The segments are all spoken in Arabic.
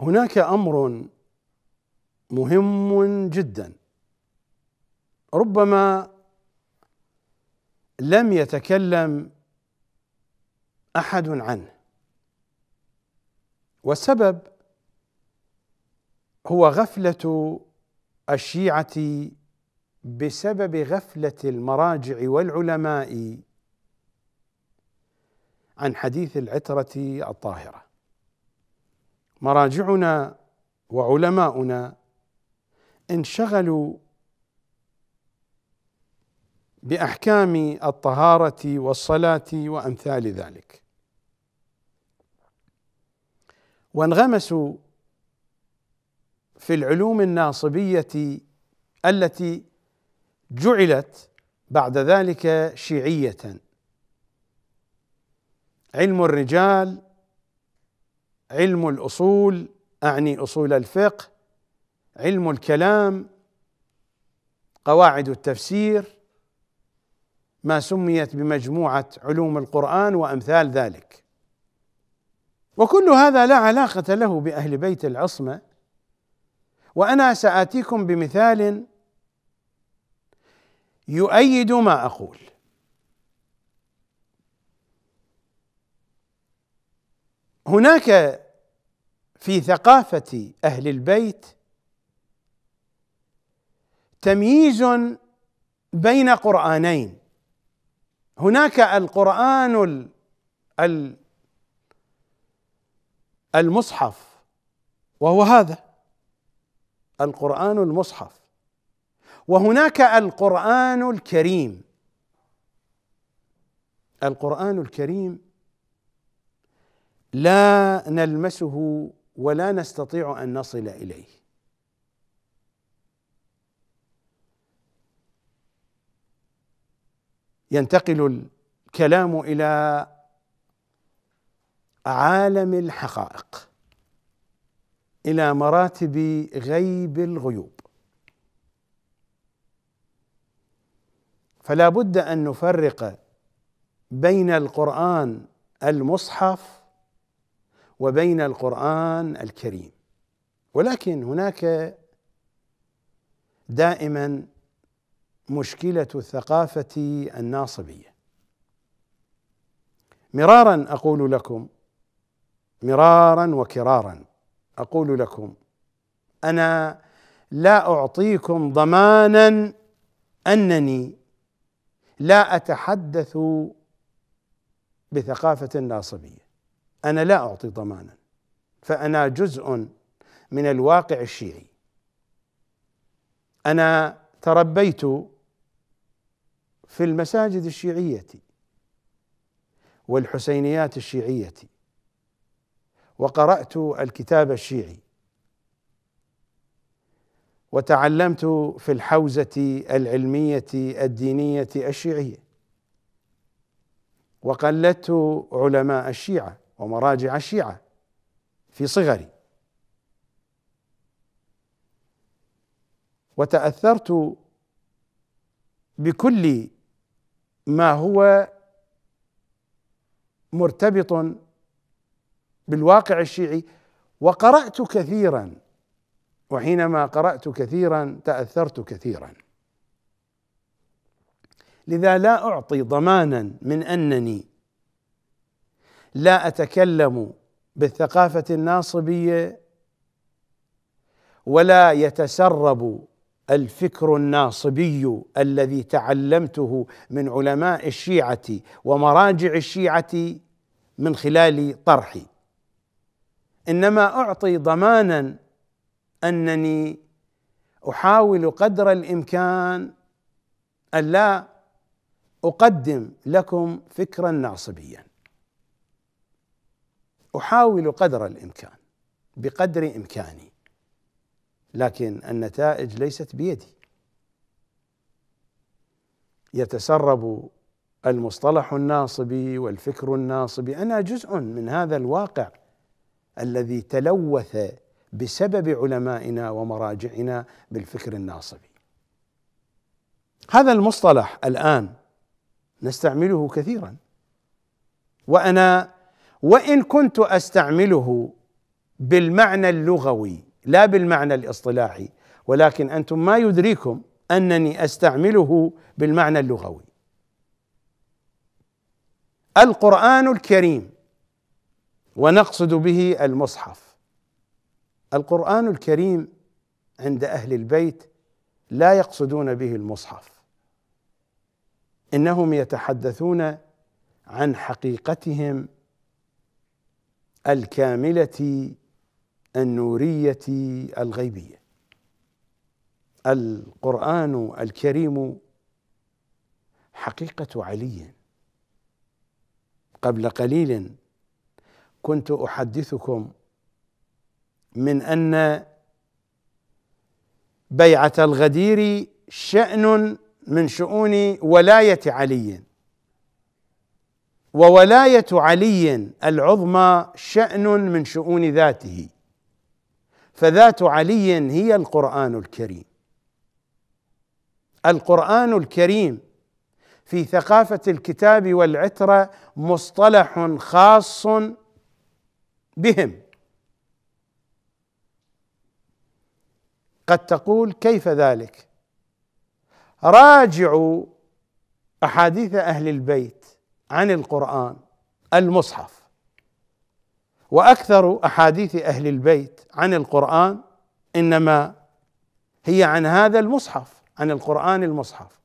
هناك امر مهم جدا ربما لم يتكلم احد عنه والسبب هو غفله الشيعه بسبب غفله المراجع والعلماء عن حديث العتره الطاهره مراجعنا وعلماؤنا انشغلوا باحكام الطهاره والصلاه وامثال ذلك وانغمسوا في العلوم الناصبيه التي جعلت بعد ذلك شيعيه علم الرجال علم الاصول اعني اصول الفقه علم الكلام قواعد التفسير ما سميت بمجموعه علوم القران وامثال ذلك وكل هذا لا علاقه له باهل بيت العصمه وانا ساتيكم بمثال يؤيد ما اقول هناك في ثقافة أهل البيت تمييز بين قرآنين هناك القرآن المصحف وهو هذا القرآن المصحف وهناك القرآن الكريم القرآن الكريم لا نلمسه ولا نستطيع ان نصل اليه ينتقل الكلام الى عالم الحقائق الى مراتب غيب الغيوب فلا بد ان نفرق بين القران المصحف وبين القرآن الكريم ولكن هناك دائما مشكلة الثقافة الناصبية مرارا أقول لكم مرارا وكرارا أقول لكم أنا لا أعطيكم ضمانا أنني لا أتحدث بثقافة ناصبية أنا لا أعطي ضمانا فأنا جزء من الواقع الشيعي أنا تربيت في المساجد الشيعية والحسينيات الشيعية وقرأت الكتاب الشيعي وتعلمت في الحوزة العلمية الدينية الشيعية وقلدت علماء الشيعة ومراجع الشيعة في صغري وتأثرت بكل ما هو مرتبط بالواقع الشيعي وقرأت كثيرا وحينما قرأت كثيرا تأثرت كثيرا لذا لا أعطي ضمانا من أنني لا اتكلم بالثقافه الناصبيه ولا يتسرب الفكر الناصبي الذي تعلمته من علماء الشيعه ومراجع الشيعه من خلال طرحي انما اعطي ضمانا انني احاول قدر الامكان ان لا اقدم لكم فكرا ناصبيا احاول قدر الامكان بقدر امكاني لكن النتائج ليست بيدي يتسرب المصطلح الناصبي والفكر الناصبي انا جزء من هذا الواقع الذي تلوث بسبب علمائنا ومراجعنا بالفكر الناصبي هذا المصطلح الان نستعمله كثيرا وانا وان كنت استعمله بالمعنى اللغوي لا بالمعنى الاصطلاحي ولكن انتم ما يدريكم انني استعمله بالمعنى اللغوي القران الكريم ونقصد به المصحف القران الكريم عند اهل البيت لا يقصدون به المصحف انهم يتحدثون عن حقيقتهم الكامله النوريه الغيبيه القران الكريم حقيقه علي قبل قليل كنت احدثكم من ان بيعه الغدير شان من شؤون ولايه علي وولايه علي العظمى شان من شؤون ذاته فذات علي هي القران الكريم القران الكريم في ثقافه الكتاب والعتره مصطلح خاص بهم قد تقول كيف ذلك راجعوا احاديث اهل البيت عن القرآن المصحف واكثر احاديث اهل البيت عن القران انما هي عن هذا المصحف عن القران المصحف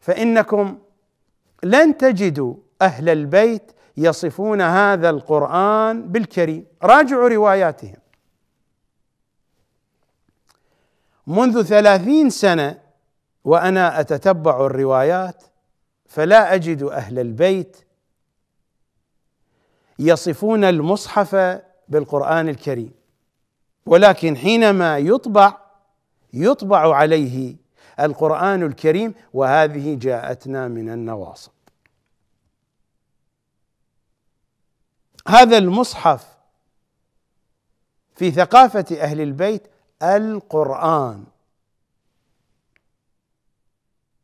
فانكم لن تجدوا اهل البيت يصفون هذا القران بالكريم راجعوا رواياتهم منذ ثلاثين سنه وانا اتتبع الروايات فلا اجد اهل البيت يصفون المصحف بالقران الكريم ولكن حينما يطبع يطبع عليه القران الكريم وهذه جاءتنا من النواصب هذا المصحف في ثقافه اهل البيت القران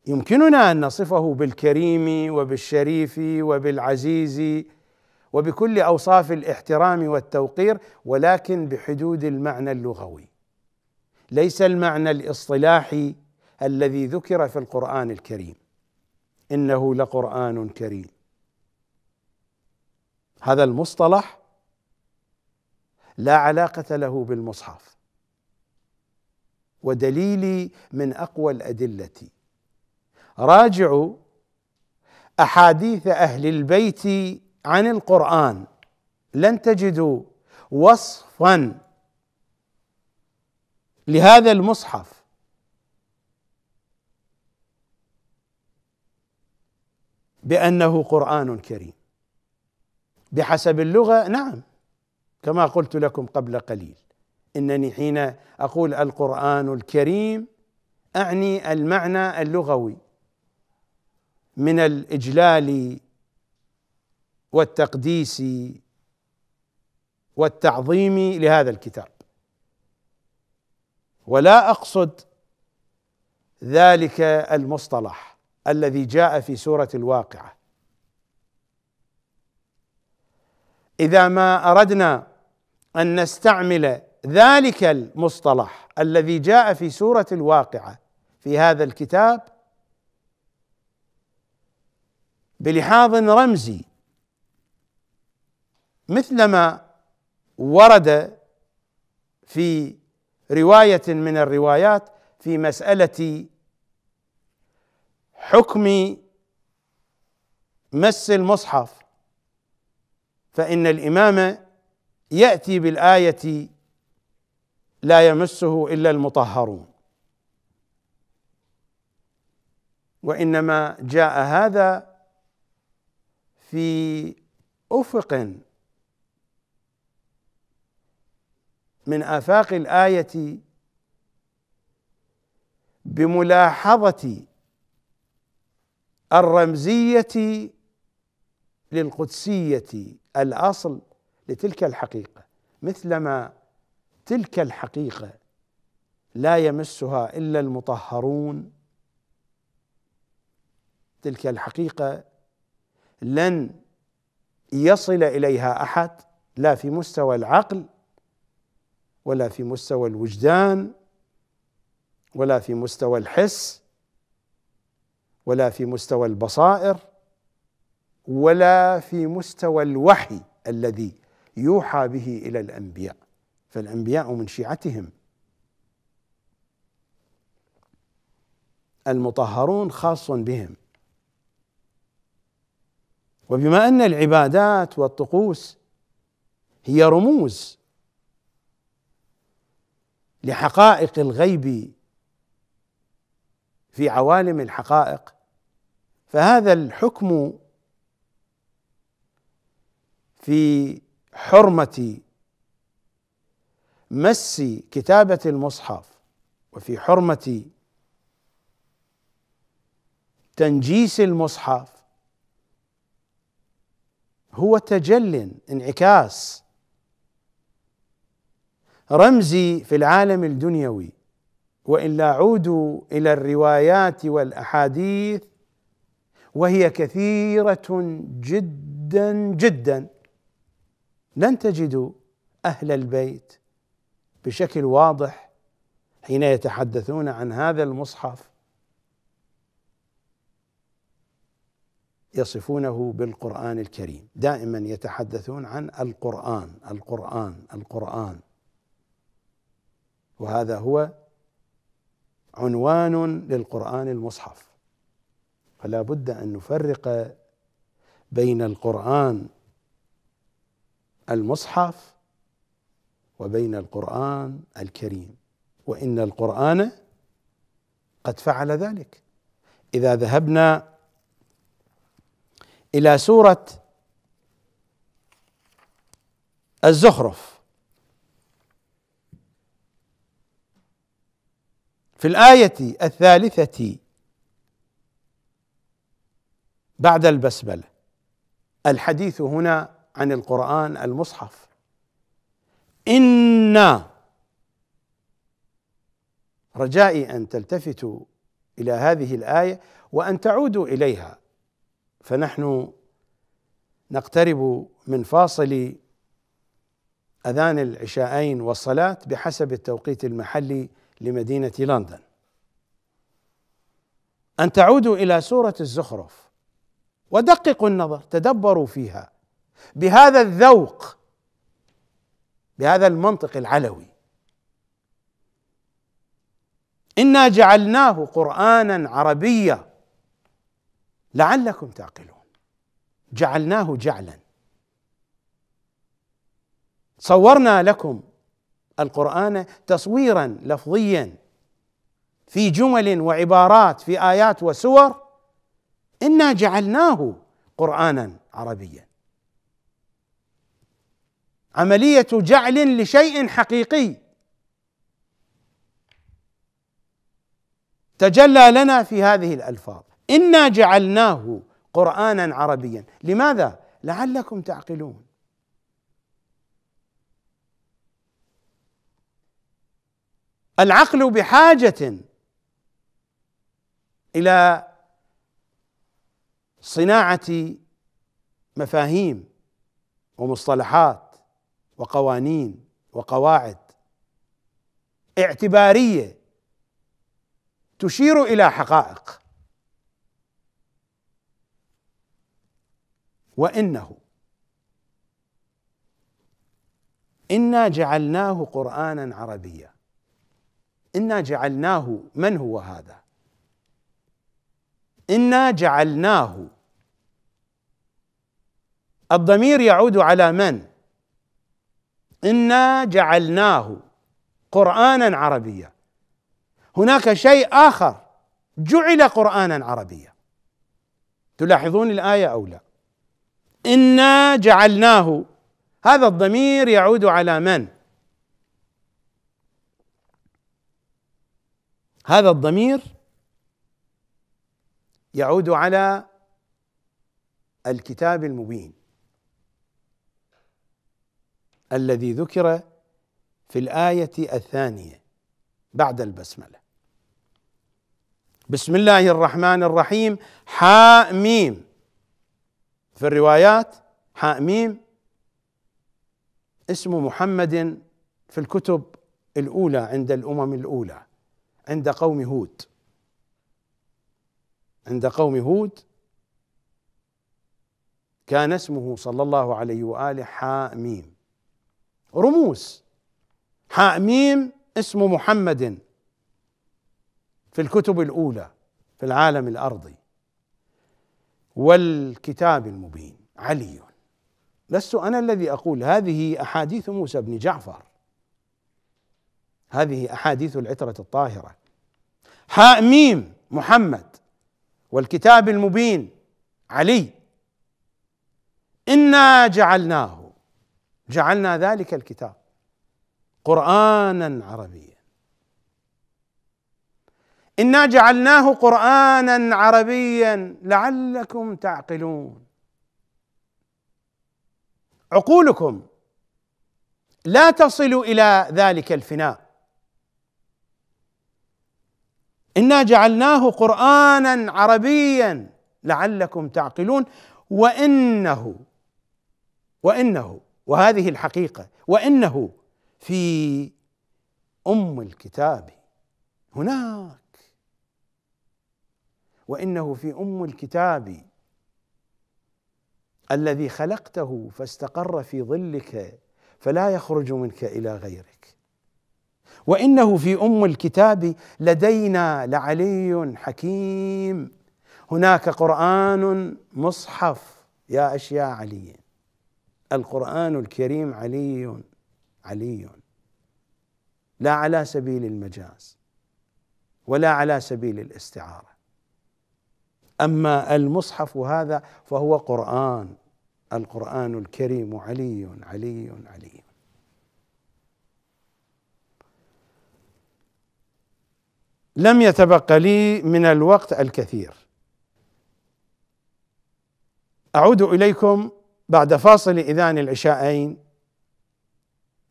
يمكننا ان نصفه بالكريم وبالشريف وبالعزيز وبكل اوصاف الاحترام والتوقير ولكن بحدود المعنى اللغوي ليس المعنى الاصطلاحي الذي ذكر في القران الكريم انه لقران كريم هذا المصطلح لا علاقه له بالمصحف ودليلي من اقوى الادله راجعوا احاديث اهل البيت عن القران لن تجدوا وصفا لهذا المصحف بانه قران كريم بحسب اللغه نعم كما قلت لكم قبل قليل انني حين اقول القران الكريم اعني المعنى اللغوي من الاجلال والتقديس والتعظيم لهذا الكتاب ولا اقصد ذلك المصطلح الذي جاء في سوره الواقعه اذا ما اردنا ان نستعمل ذلك المصطلح الذي جاء في سوره الواقعه في هذا الكتاب بلحاظ رمزي مثلما ورد في روايه من الروايات في مساله حكم مس المصحف فان الامام ياتي بالايه لا يمسه الا المطهرون وانما جاء هذا في افق من افاق الايه بملاحظه الرمزيه للقدسيه الاصل لتلك الحقيقه مثلما تلك الحقيقه لا يمسها الا المطهرون تلك الحقيقه لن يصل اليها احد لا في مستوى العقل ولا في مستوى الوجدان ولا في مستوى الحس ولا في مستوى البصائر ولا في مستوى الوحي الذي يوحى به الى الانبياء فالانبياء من شيعتهم المطهرون خاص بهم وبما ان العبادات والطقوس هي رموز لحقائق الغيب في عوالم الحقائق فهذا الحكم في حرمه مس كتابه المصحف وفي حرمه تنجيس المصحف هو تجل انعكاس رمزي في العالم الدنيوي والا عودوا الى الروايات والاحاديث وهي كثيره جدا جدا لن تجدوا اهل البيت بشكل واضح حين يتحدثون عن هذا المصحف يصفونه بالقرآن الكريم دائما يتحدثون عن القرآن القرآن القرآن وهذا هو عنوان للقرآن المصحف فلا بد أن نفرق بين القرآن المصحف وبين القرآن الكريم وإن القرآن قد فعل ذلك إذا ذهبنا الى سوره الزخرف في الايه الثالثه بعد البسمله الحديث هنا عن القران المصحف انا رجائي ان تلتفتوا الى هذه الايه وان تعودوا اليها فنحن نقترب من فاصل اذان العشاءين والصلاه بحسب التوقيت المحلي لمدينه لندن ان تعودوا الى سوره الزخرف ودققوا النظر تدبروا فيها بهذا الذوق بهذا المنطق العلوي انا جعلناه قرانا عربيا لعلكم تعقلون جعلناه جعلا صورنا لكم القران تصويرا لفظيا في جمل وعبارات في ايات وسور انا جعلناه قرانا عربيا عمليه جعل لشيء حقيقي تجلى لنا في هذه الالفاظ انا جعلناه قرانا عربيا لماذا لعلكم تعقلون العقل بحاجه الى صناعه مفاهيم ومصطلحات وقوانين وقواعد اعتباريه تشير الى حقائق وانه انا جعلناه قرانا عربيا انا جعلناه من هو هذا انا جعلناه الضمير يعود على من انا جعلناه قرانا عربيا هناك شيء اخر جعل قرانا عربيا تلاحظون الايه او لا انا جعلناه هذا الضمير يعود على من هذا الضمير يعود على الكتاب المبين الذي ذكر في الايه الثانيه بعد البسمله بسم الله الرحمن الرحيم حاميم في الروايات حاميم اسم محمد في الكتب الأولى عند الأمم الأولى عند قوم هود عند قوم هود كان اسمه صلى الله عليه وآله حاميم رموز حاميم اسم محمد في الكتب الأولى في العالم الأرضي والكتاب المبين علي لست انا الذي اقول هذه احاديث موسى بن جعفر هذه احاديث العتره الطاهره حاء ميم محمد والكتاب المبين علي انا جعلناه جعلنا ذلك الكتاب قرانا عربيا انا جعلناه قرانا عربيا لعلكم تعقلون عقولكم لا تصل الى ذلك الفناء انا جعلناه قرانا عربيا لعلكم تعقلون وانه وانه وهذه الحقيقه وانه في ام الكتاب هناك وانه في ام الكتاب الذي خلقته فاستقر في ظلك فلا يخرج منك الى غيرك وانه في ام الكتاب لدينا لعلي حكيم هناك قران مصحف يا اشياء علي القران الكريم علي علي لا على سبيل المجاز ولا على سبيل الاستعاره أما المصحف هذا فهو قرآن القرآن الكريم علي علي علي لم يتبق لي من الوقت الكثير أعود إليكم بعد فاصل إذان العشاءين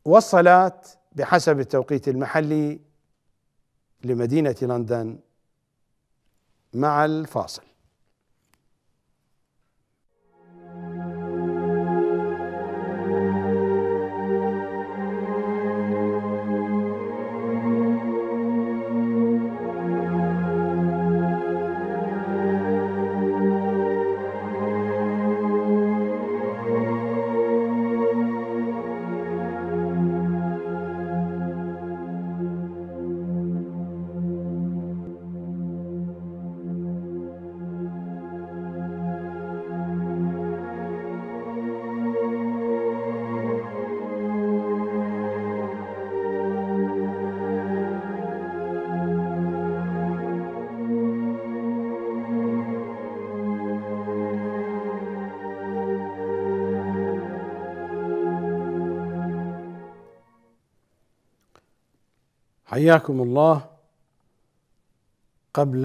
والصلاة بحسب التوقيت المحلي لمدينة لندن مع الفاصل حياكم الله قبل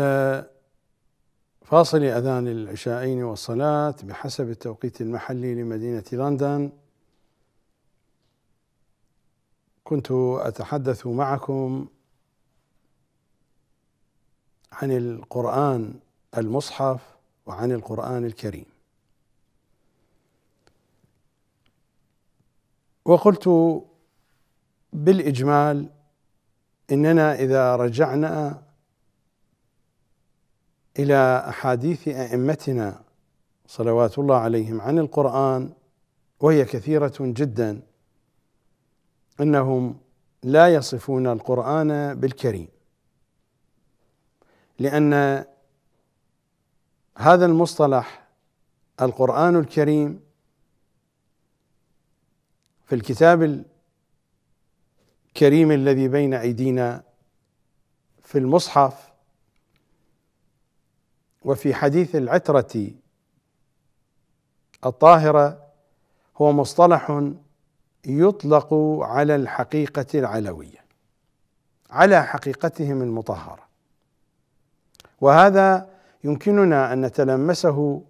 فاصل أذان العشاءين والصلاة بحسب التوقيت المحلي لمدينة لندن كنت أتحدث معكم عن القرآن المصحف وعن القرآن الكريم وقلت بالإجمال اننا اذا رجعنا الى احاديث ائمتنا صلوات الله عليهم عن القران وهي كثيره جدا انهم لا يصفون القران بالكريم لان هذا المصطلح القران الكريم في الكتاب الكريم الذي بين ايدينا في المصحف وفي حديث العتره الطاهره هو مصطلح يطلق على الحقيقه العلويه على حقيقتهم المطهره وهذا يمكننا ان نتلمسه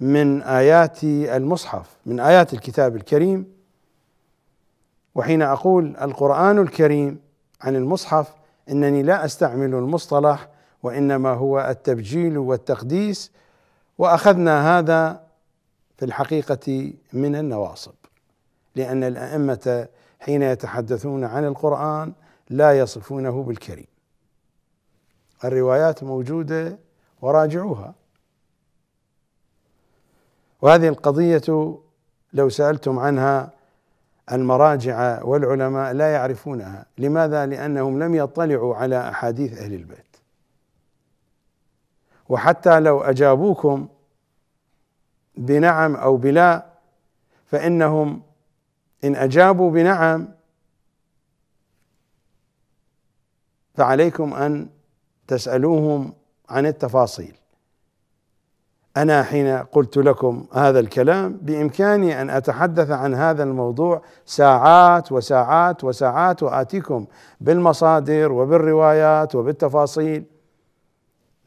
من ايات المصحف من ايات الكتاب الكريم وحين اقول القران الكريم عن المصحف انني لا استعمل المصطلح وانما هو التبجيل والتقديس واخذنا هذا في الحقيقه من النواصب لان الائمه حين يتحدثون عن القران لا يصفونه بالكريم الروايات موجوده وراجعوها وهذه القضيه لو سالتم عنها المراجع والعلماء لا يعرفونها لماذا لانهم لم يطلعوا على احاديث اهل البيت وحتى لو اجابوكم بنعم او بلا فانهم ان اجابوا بنعم فعليكم ان تسالوهم عن التفاصيل انا حين قلت لكم هذا الكلام بامكاني ان اتحدث عن هذا الموضوع ساعات وساعات وساعات واتيكم بالمصادر وبالروايات وبالتفاصيل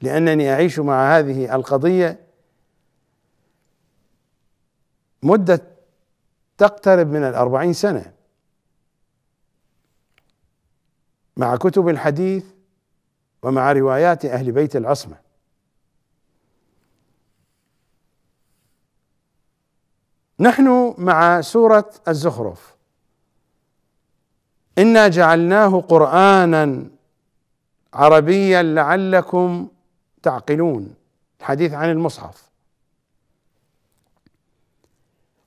لانني اعيش مع هذه القضيه مده تقترب من الاربعين سنه مع كتب الحديث ومع روايات اهل بيت العصمه نحن مع سوره الزخرف انا جعلناه قرانا عربيا لعلكم تعقلون الحديث عن المصحف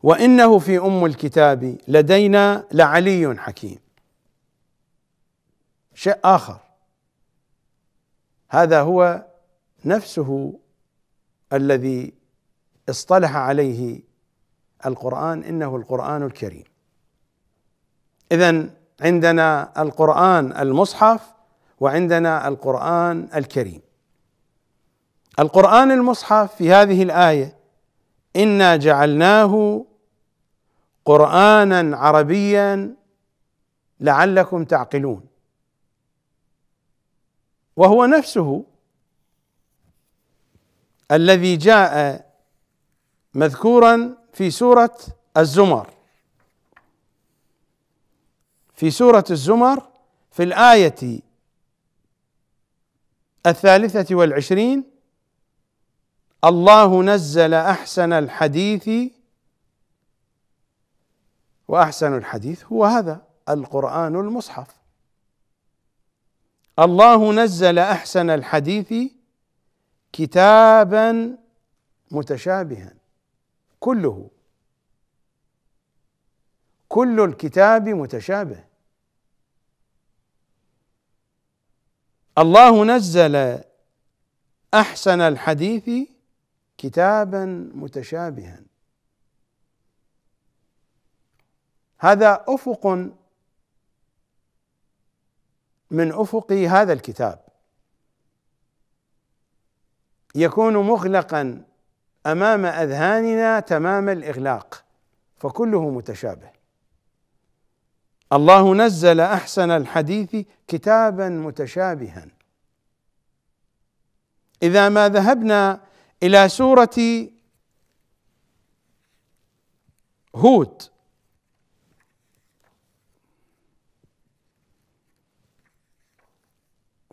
وانه في ام الكتاب لدينا لعلي حكيم شيء اخر هذا هو نفسه الذي اصطلح عليه القرآن إنه القرآن الكريم إذا عندنا القرآن المصحف وعندنا القرآن الكريم القرآن المصحف في هذه الآية إنا جعلناه قرآنا عربيا لعلكم تعقلون وهو نفسه الذي جاء مذكورا في سورة الزمر في سورة الزمر في الآية الثالثة والعشرين الله نزل أحسن الحديث وأحسن الحديث هو هذا القرآن المصحف الله نزل أحسن الحديث كتابا متشابها كله كل الكتاب متشابه الله نزل احسن الحديث كتابا متشابها هذا افق من افق هذا الكتاب يكون مغلقا امام اذهاننا تمام الاغلاق فكله متشابه الله نزل احسن الحديث كتابا متشابها اذا ما ذهبنا الى سوره هود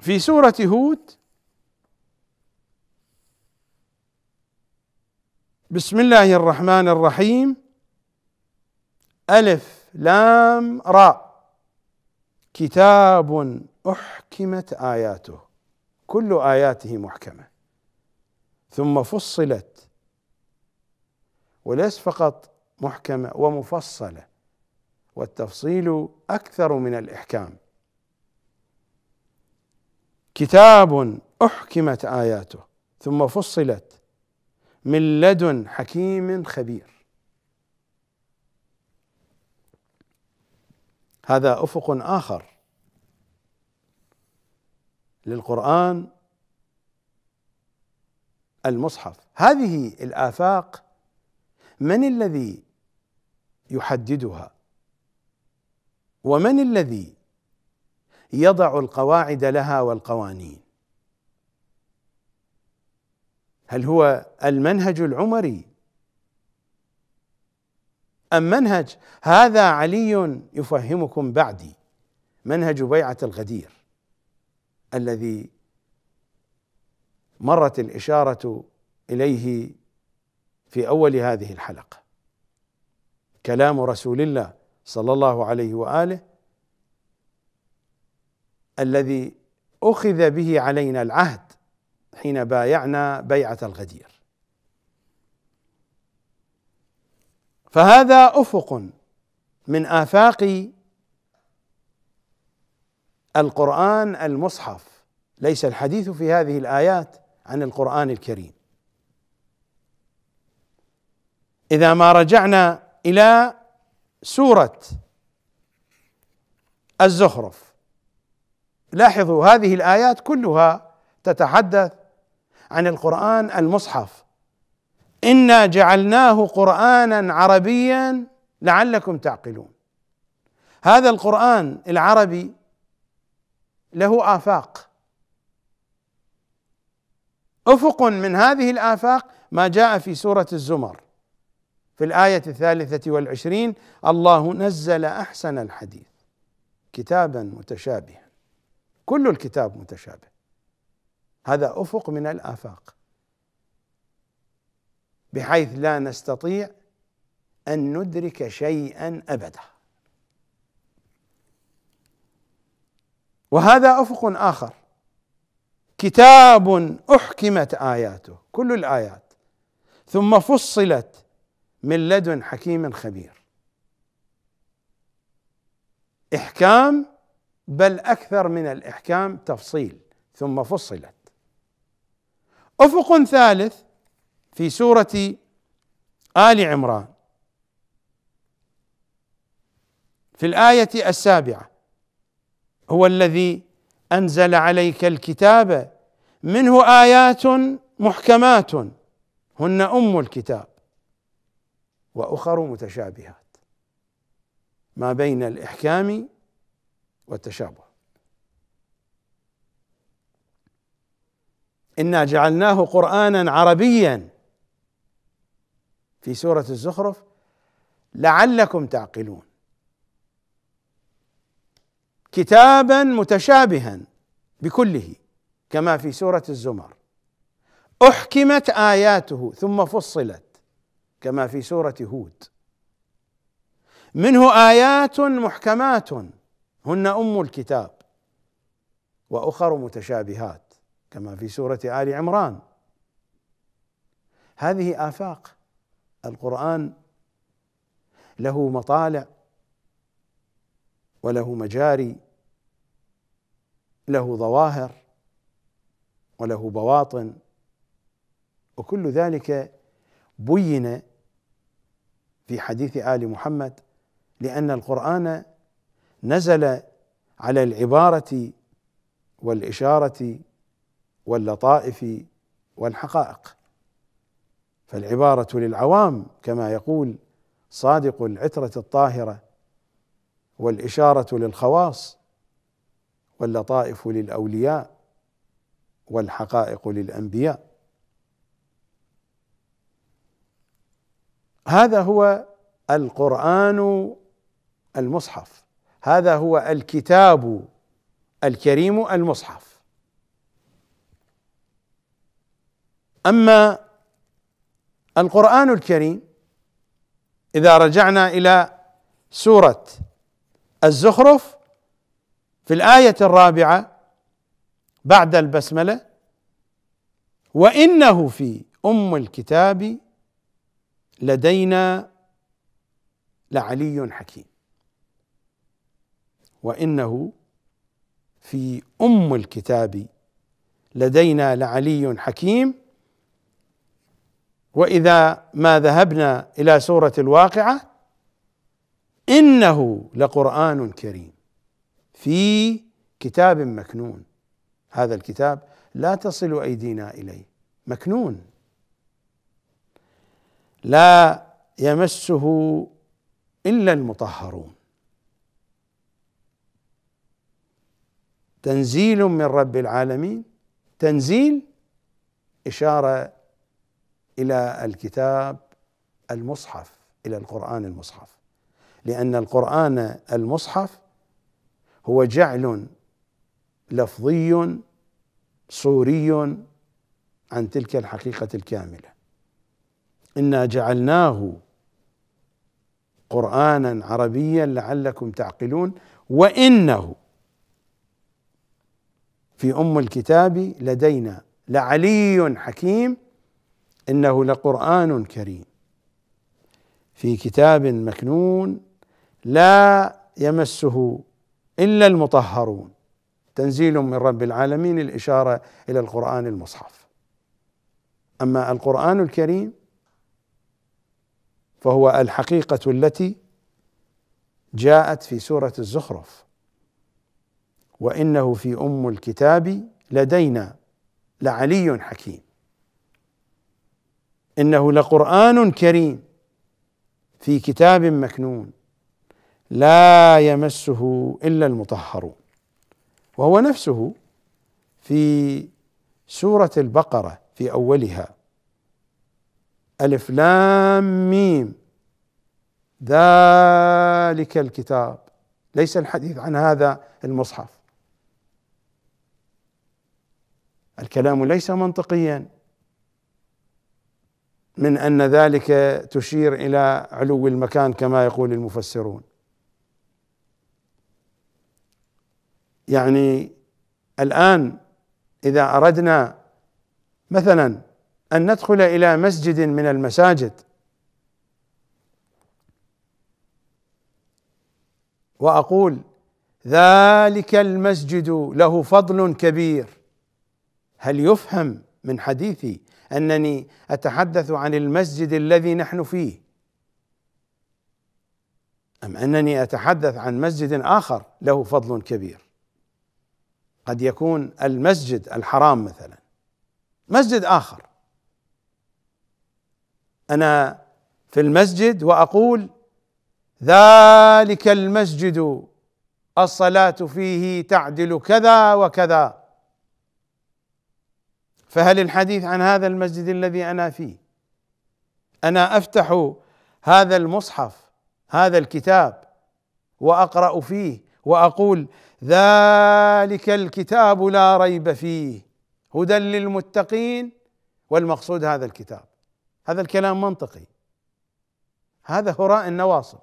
في سوره هود بسم الله الرحمن الرحيم ألف لام را كتاب أحكمت آياته كل آياته محكمة ثم فصلت وليس فقط محكمة ومفصلة والتفصيل أكثر من الإحكام كتاب أحكمت آياته ثم فصلت من لدن حكيم خبير هذا افق اخر للقران المصحف هذه الافاق من الذي يحددها ومن الذي يضع القواعد لها والقوانين هل هو المنهج العمري أم منهج هذا علي يفهمكم بعدي منهج بيعة الغدير الذي مرت الإشارة إليه في أول هذه الحلقة كلام رسول الله صلى الله عليه وآله الذي أخذ به علينا العهد حين بايعنا بيعة الغدير فهذا أفق من آفاق القرآن المصحف ليس الحديث في هذه الآيات عن القرآن الكريم إذا ما رجعنا إلى سورة الزخرف لاحظوا هذه الآيات كلها تتحدث عن القرآن المصحف إنا جعلناه قرآنا عربيا لعلكم تعقلون هذا القرآن العربي له آفاق أفق من هذه الآفاق ما جاء في سورة الزمر في الآية الثالثة والعشرين الله نزل أحسن الحديث كتابا متشابها كل الكتاب متشابه هذا افق من الافاق بحيث لا نستطيع ان ندرك شيئا ابدا وهذا افق اخر كتاب احكمت اياته كل الايات ثم فصلت من لدن حكيم خبير احكام بل اكثر من الاحكام تفصيل ثم فصلت افق ثالث في سوره ال عمران في الايه السابعه هو الذي انزل عليك الكتاب منه ايات محكمات هن ام الكتاب واخر متشابهات ما بين الاحكام والتشابه انا جعلناه قرانا عربيا في سوره الزخرف لعلكم تعقلون كتابا متشابها بكله كما في سوره الزمر احكمت اياته ثم فصلت كما في سوره هود منه ايات محكمات هن ام الكتاب واخر متشابهات كما في سورة آل عمران هذه آفاق القرآن له مطالع وله مجاري له ظواهر وله بواطن وكل ذلك بين في حديث آل محمد لأن القرآن نزل على العبارة والإشارة واللطائف والحقائق فالعباره للعوام كما يقول صادق العتره الطاهره والاشاره للخواص واللطائف للاولياء والحقائق للانبياء هذا هو القران المصحف هذا هو الكتاب الكريم المصحف اما القران الكريم اذا رجعنا الى سوره الزخرف في الايه الرابعه بعد البسمله وانه في ام الكتاب لدينا لعلي حكيم وانه في ام الكتاب لدينا لعلي حكيم واذا ما ذهبنا الى سوره الواقعه انه لقران كريم في كتاب مكنون هذا الكتاب لا تصل ايدينا اليه مكنون لا يمسه الا المطهرون تنزيل من رب العالمين تنزيل اشاره الى الكتاب المصحف الى القران المصحف لان القران المصحف هو جعل لفظي صوري عن تلك الحقيقه الكامله انا جعلناه قرانا عربيا لعلكم تعقلون وانه في ام الكتاب لدينا لعلي حكيم انه لقران كريم في كتاب مكنون لا يمسه الا المطهرون تنزيل من رب العالمين الاشاره الى القران المصحف اما القران الكريم فهو الحقيقه التي جاءت في سوره الزخرف وانه في ام الكتاب لدينا لعلي حكيم انه لقران كريم في كتاب مكنون لا يمسه الا المطهرون وهو نفسه في سوره البقره في اولها الف لام ميم ذلك الكتاب ليس الحديث عن هذا المصحف الكلام ليس منطقيا من ان ذلك تشير الى علو المكان كما يقول المفسرون يعني الان اذا اردنا مثلا ان ندخل الى مسجد من المساجد واقول ذلك المسجد له فضل كبير هل يفهم من حديثي انني اتحدث عن المسجد الذي نحن فيه ام انني اتحدث عن مسجد اخر له فضل كبير قد يكون المسجد الحرام مثلا مسجد اخر انا في المسجد واقول ذلك المسجد الصلاه فيه تعدل كذا وكذا فهل الحديث عن هذا المسجد الذي انا فيه انا افتح هذا المصحف هذا الكتاب واقرا فيه واقول ذلك الكتاب لا ريب فيه هدى للمتقين والمقصود هذا الكتاب هذا الكلام منطقي هذا هراء النواصب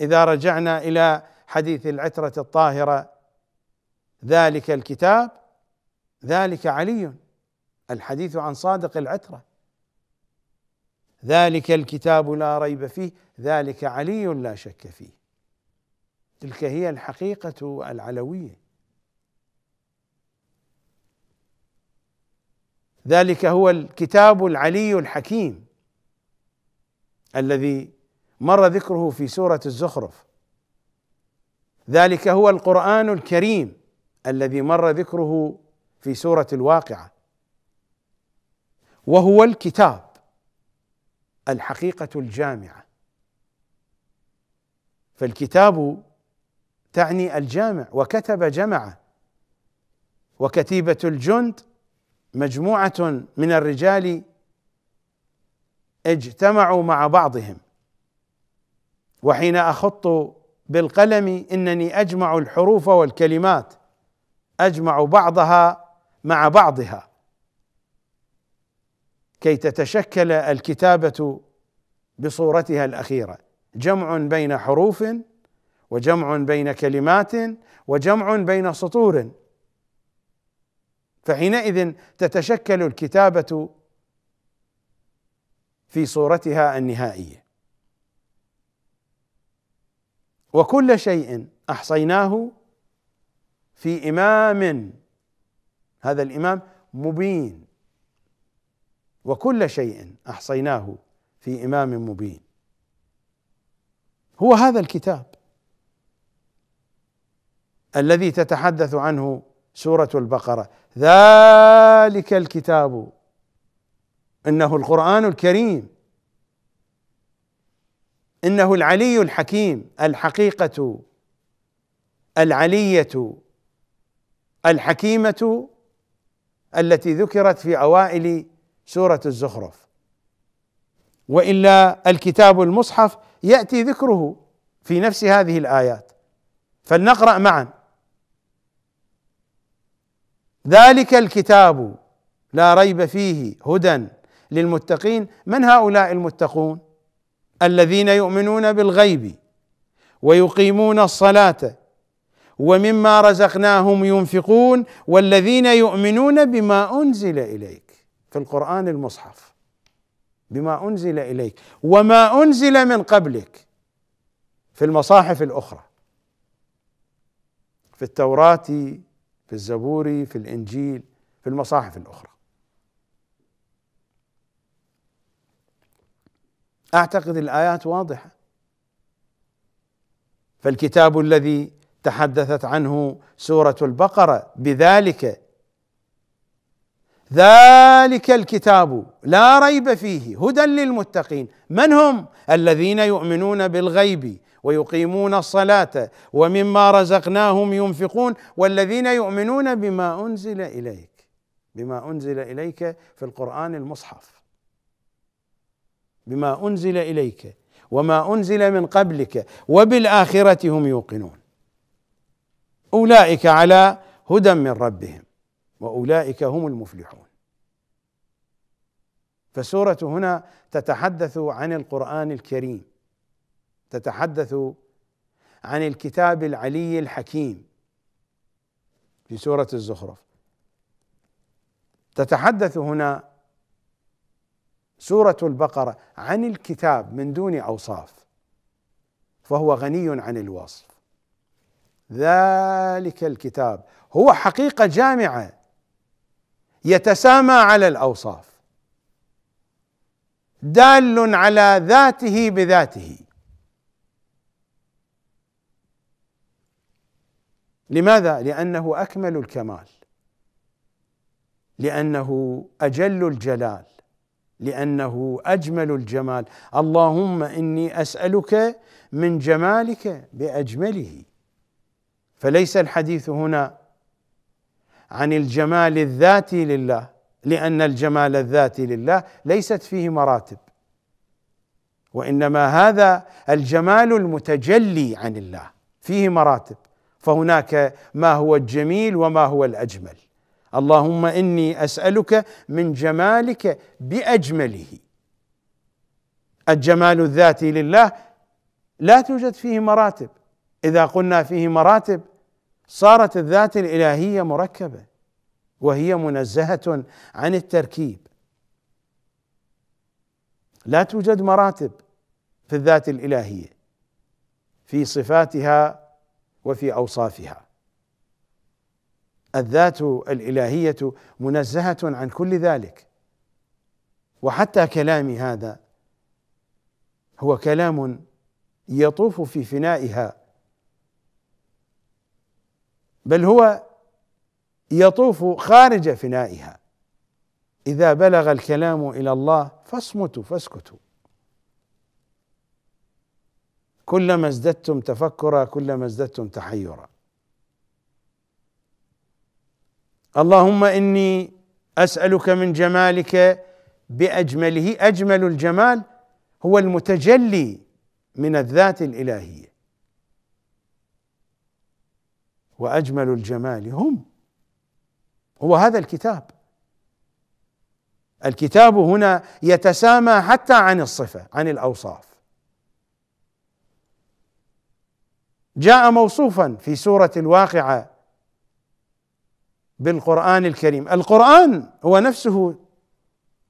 اذا رجعنا الى حديث العتره الطاهره ذلك الكتاب ذلك علي الحديث عن صادق العتره ذلك الكتاب لا ريب فيه ذلك علي لا شك فيه تلك هي الحقيقه العلويه ذلك هو الكتاب العلي الحكيم الذي مر ذكره في سوره الزخرف ذلك هو القران الكريم الذي مر ذكره في سوره الواقعه وهو الكتاب الحقيقه الجامعه فالكتاب تعني الجامع وكتب جمعه وكتيبه الجند مجموعه من الرجال اجتمعوا مع بعضهم وحين اخط بالقلم انني اجمع الحروف والكلمات اجمع بعضها مع بعضها كي تتشكل الكتابه بصورتها الاخيره جمع بين حروف وجمع بين كلمات وجمع بين سطور فحينئذ تتشكل الكتابه في صورتها النهائيه وكل شيء احصيناه في امام هذا الامام مبين وكل شيء احصيناه في امام مبين هو هذا الكتاب الذي تتحدث عنه سوره البقره ذلك الكتاب انه القران الكريم انه العلي الحكيم الحقيقه العليه الحكيمه التي ذكرت في اوائل سوره الزخرف والا الكتاب المصحف ياتي ذكره في نفس هذه الايات فلنقرا معا ذلك الكتاب لا ريب فيه هدى للمتقين من هؤلاء المتقون الذين يؤمنون بالغيب ويقيمون الصلاه ومما رزقناهم ينفقون والذين يؤمنون بما انزل اليك في القران المصحف بما انزل اليك وما انزل من قبلك في المصاحف الاخرى في التوراه في الزبور في الانجيل في المصاحف الاخرى اعتقد الايات واضحه فالكتاب الذي تحدثت عنه سوره البقره بذلك ذلك الكتاب لا ريب فيه هدى للمتقين من هم الذين يؤمنون بالغيب ويقيمون الصلاه ومما رزقناهم ينفقون والذين يؤمنون بما انزل اليك بما انزل اليك في القران المصحف بما انزل اليك وما انزل من قبلك وبالاخره هم يوقنون اولئك على هدى من ربهم واولئك هم المفلحون فسوره هنا تتحدث عن القران الكريم تتحدث عن الكتاب العلي الحكيم في سوره الزخرف تتحدث هنا سوره البقره عن الكتاب من دون اوصاف فهو غني عن الوصف ذلك الكتاب هو حقيقه جامعه يتسامى على الاوصاف دال على ذاته بذاته لماذا لانه اكمل الكمال لانه اجل الجلال لانه اجمل الجمال اللهم اني اسالك من جمالك باجمله فليس الحديث هنا عن الجمال الذاتي لله لان الجمال الذاتي لله ليست فيه مراتب وانما هذا الجمال المتجلي عن الله فيه مراتب فهناك ما هو الجميل وما هو الاجمل اللهم اني اسالك من جمالك باجمله الجمال الذاتي لله لا توجد فيه مراتب اذا قلنا فيه مراتب صارت الذات الالهيه مركبه وهي منزهه عن التركيب لا توجد مراتب في الذات الالهيه في صفاتها وفي اوصافها الذات الالهيه منزهه عن كل ذلك وحتى كلامي هذا هو كلام يطوف في فنائها بل هو يطوف خارج فنائها اذا بلغ الكلام الى الله فاصمتوا فاسكتوا كلما ازددتم تفكرا كلما ازددتم تحيرا اللهم اني اسالك من جمالك باجمله اجمل الجمال هو المتجلي من الذات الالهيه واجمل الجمال هم هو هذا الكتاب الكتاب هنا يتسامى حتى عن الصفه عن الاوصاف جاء موصوفا في سوره الواقعه بالقران الكريم القران هو نفسه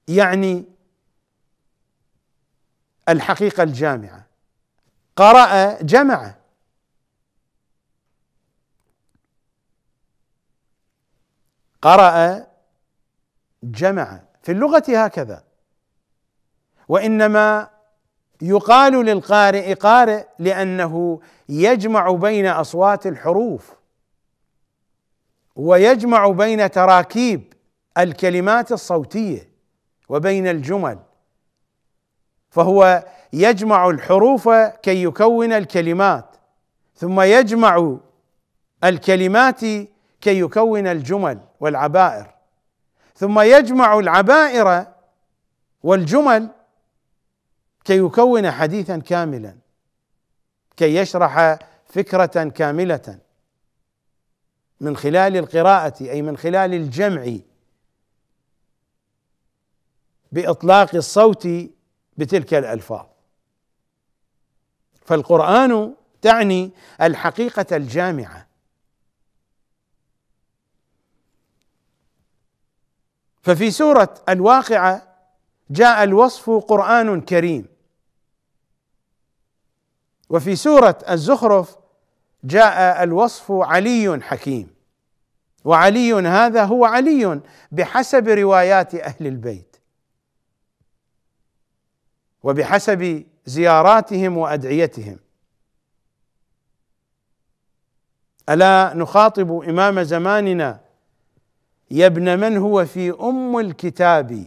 يعني الحقيقه الجامعه قرأ جمع قرأ جمع في اللغة هكذا وإنما يقال للقارئ قارئ لأنه يجمع بين أصوات الحروف ويجمع بين تراكيب الكلمات الصوتية وبين الجمل فهو يجمع الحروف كي يكون الكلمات ثم يجمع الكلمات كي يكون الجمل والعبائر ثم يجمع العبائر والجمل كي يكون حديثا كاملا كي يشرح فكره كامله من خلال القراءه اي من خلال الجمع باطلاق الصوت بتلك الالفاظ فالقران تعني الحقيقه الجامعه ففي سوره الواقعه جاء الوصف قران كريم وفي سوره الزخرف جاء الوصف علي حكيم وعلي هذا هو علي بحسب روايات اهل البيت وبحسب زياراتهم وادعيتهم الا نخاطب امام زماننا يا ابن من هو في ام الكتاب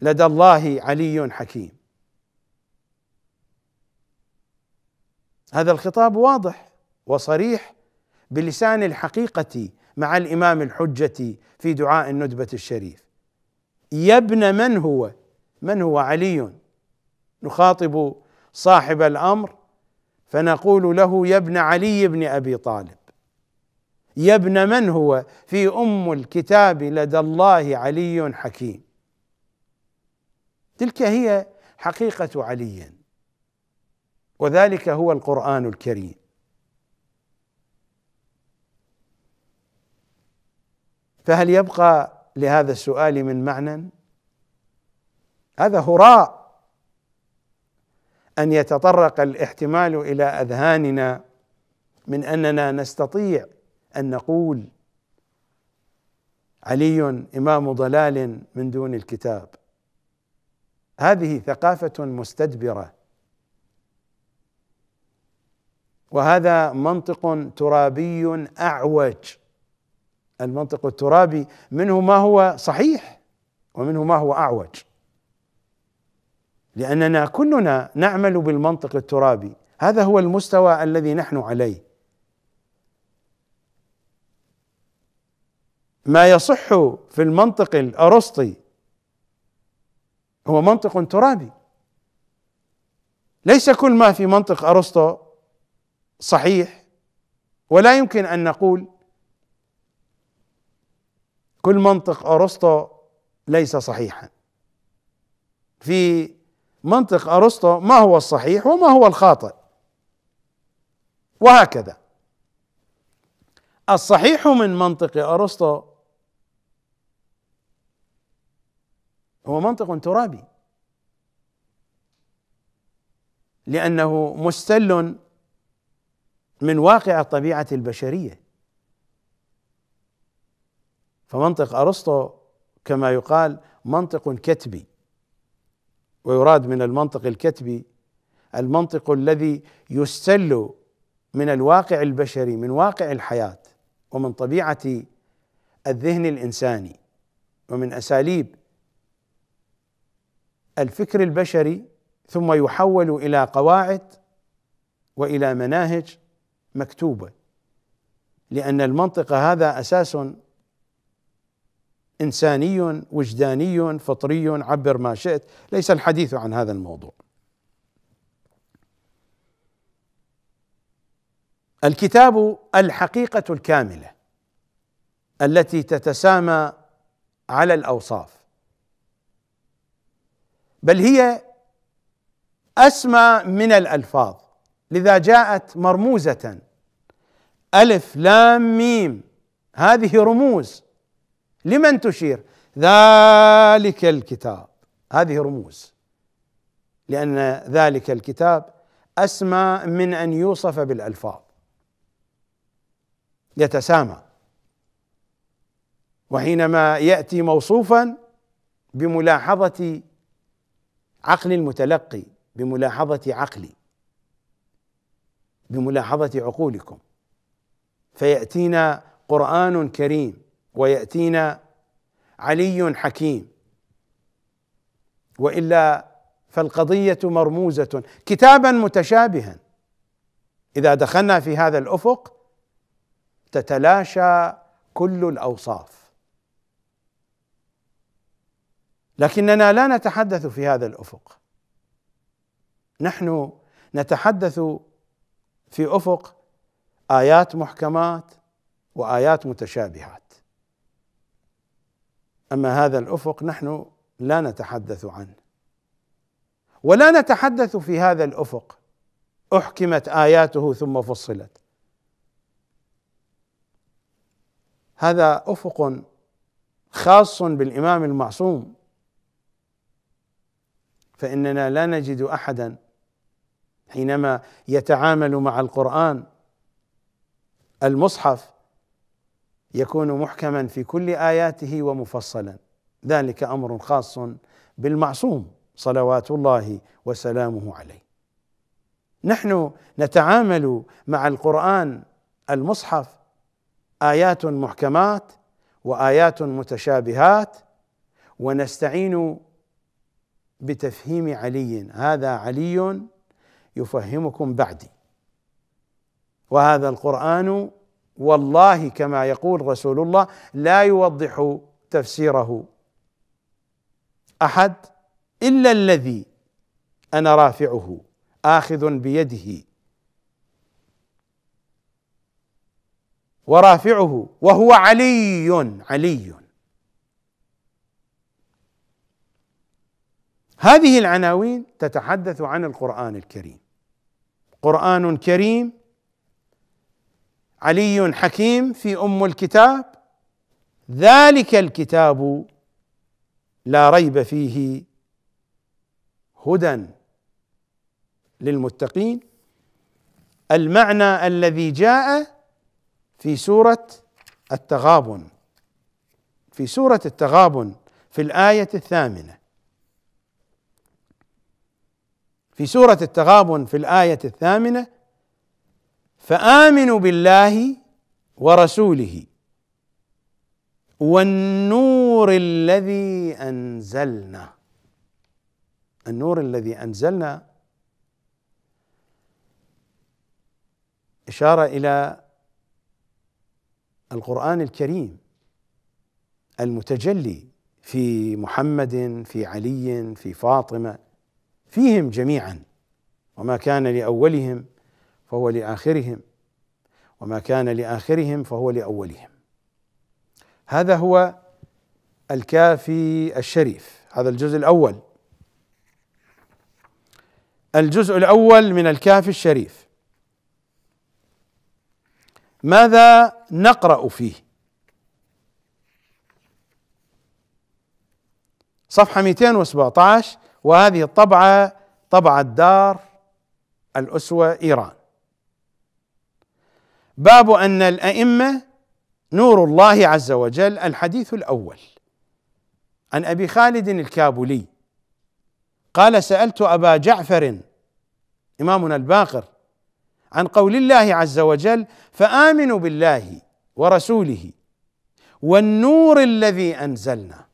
لدى الله علي حكيم هذا الخطاب واضح وصريح بلسان الحقيقه مع الامام الحجه في دعاء الندبه الشريف يا ابن من هو من هو علي نخاطب صاحب الامر فنقول له يا ابن علي بن ابي طالب يا ابن من هو في ام الكتاب لدى الله علي حكيم تلك هي حقيقه علي وذلك هو القران الكريم فهل يبقى لهذا السؤال من معنى هذا هراء ان يتطرق الاحتمال الى اذهاننا من اننا نستطيع أن نقول علي إمام ضلال من دون الكتاب هذه ثقافة مستدبرة وهذا منطق ترابي أعوج المنطق الترابي منه ما هو صحيح ومنه ما هو أعوج لأننا كلنا نعمل بالمنطق الترابي هذا هو المستوى الذي نحن عليه ما يصح في المنطق الارسطي هو منطق ترابي ليس كل ما في منطق ارسطو صحيح ولا يمكن ان نقول كل منطق ارسطو ليس صحيحا في منطق ارسطو ما هو الصحيح وما هو الخاطئ وهكذا الصحيح من منطق ارسطو هو منطق ترابي لأنه مستل من واقع الطبيعة البشرية فمنطق أرسطو كما يقال منطق كتبي ويراد من المنطق الكتبي المنطق الذي يستل من الواقع البشري من واقع الحياة ومن طبيعة الذهن الإنساني ومن أساليب الفكر البشري ثم يحول الى قواعد والى مناهج مكتوبه لان المنطق هذا اساس انساني وجداني فطري عبر ما شئت ليس الحديث عن هذا الموضوع الكتاب الحقيقه الكامله التي تتسامى على الاوصاف بل هي اسمى من الالفاظ لذا جاءت مرموزه الف لام ميم هذه رموز لمن تشير ذلك الكتاب هذه رموز لان ذلك الكتاب اسمى من ان يوصف بالالفاظ يتسامى وحينما ياتي موصوفا بملاحظه عقل المتلقي بملاحظة عقلي بملاحظة عقولكم فيأتينا قرآن كريم ويأتينا علي حكيم وإلا فالقضية مرموزة كتابا متشابها إذا دخلنا في هذا الأفق تتلاشى كل الأوصاف لكننا لا نتحدث في هذا الافق نحن نتحدث في افق ايات محكمات وايات متشابهات اما هذا الافق نحن لا نتحدث عنه ولا نتحدث في هذا الافق احكمت اياته ثم فصلت هذا افق خاص بالامام المعصوم فاننا لا نجد احدا حينما يتعامل مع القران المصحف يكون محكما في كل اياته ومفصلا ذلك امر خاص بالمعصوم صلوات الله وسلامه عليه نحن نتعامل مع القران المصحف ايات محكمات وايات متشابهات ونستعين بتفهيم علي هذا علي يفهمكم بعدي وهذا القرآن والله كما يقول رسول الله لا يوضح تفسيره أحد إلا الذي أنا رافعه آخذ بيده ورافعه وهو علي علي هذه العناوين تتحدث عن القرآن الكريم قرآن كريم علي حكيم في أم الكتاب ذلك الكتاب لا ريب فيه هدى للمتقين المعنى الذي جاء في سورة التغابن في سورة التغابن في الآية الثامنة في سورة التغابن في الآية الثامنة فآمنوا بالله ورسوله والنور الذي أنزلنا النور الذي أنزلنا إشارة إلى القرآن الكريم المتجلي في محمد في علي في فاطمه فيهم جميعا وما كان لاولهم فهو لاخرهم وما كان لاخرهم فهو لاولهم هذا هو الكافي الشريف هذا الجزء الاول الجزء الاول من الكافي الشريف ماذا نقرا فيه صفحه 217 وهذه الطبعة طبعة دار الأسوة إيران باب أن الأئمة نور الله عز وجل الحديث الأول عن أبي خالد الكابولي قال سألت أبا جعفر إمامنا الباقر عن قول الله عز وجل فآمنوا بالله ورسوله والنور الذي أنزلنا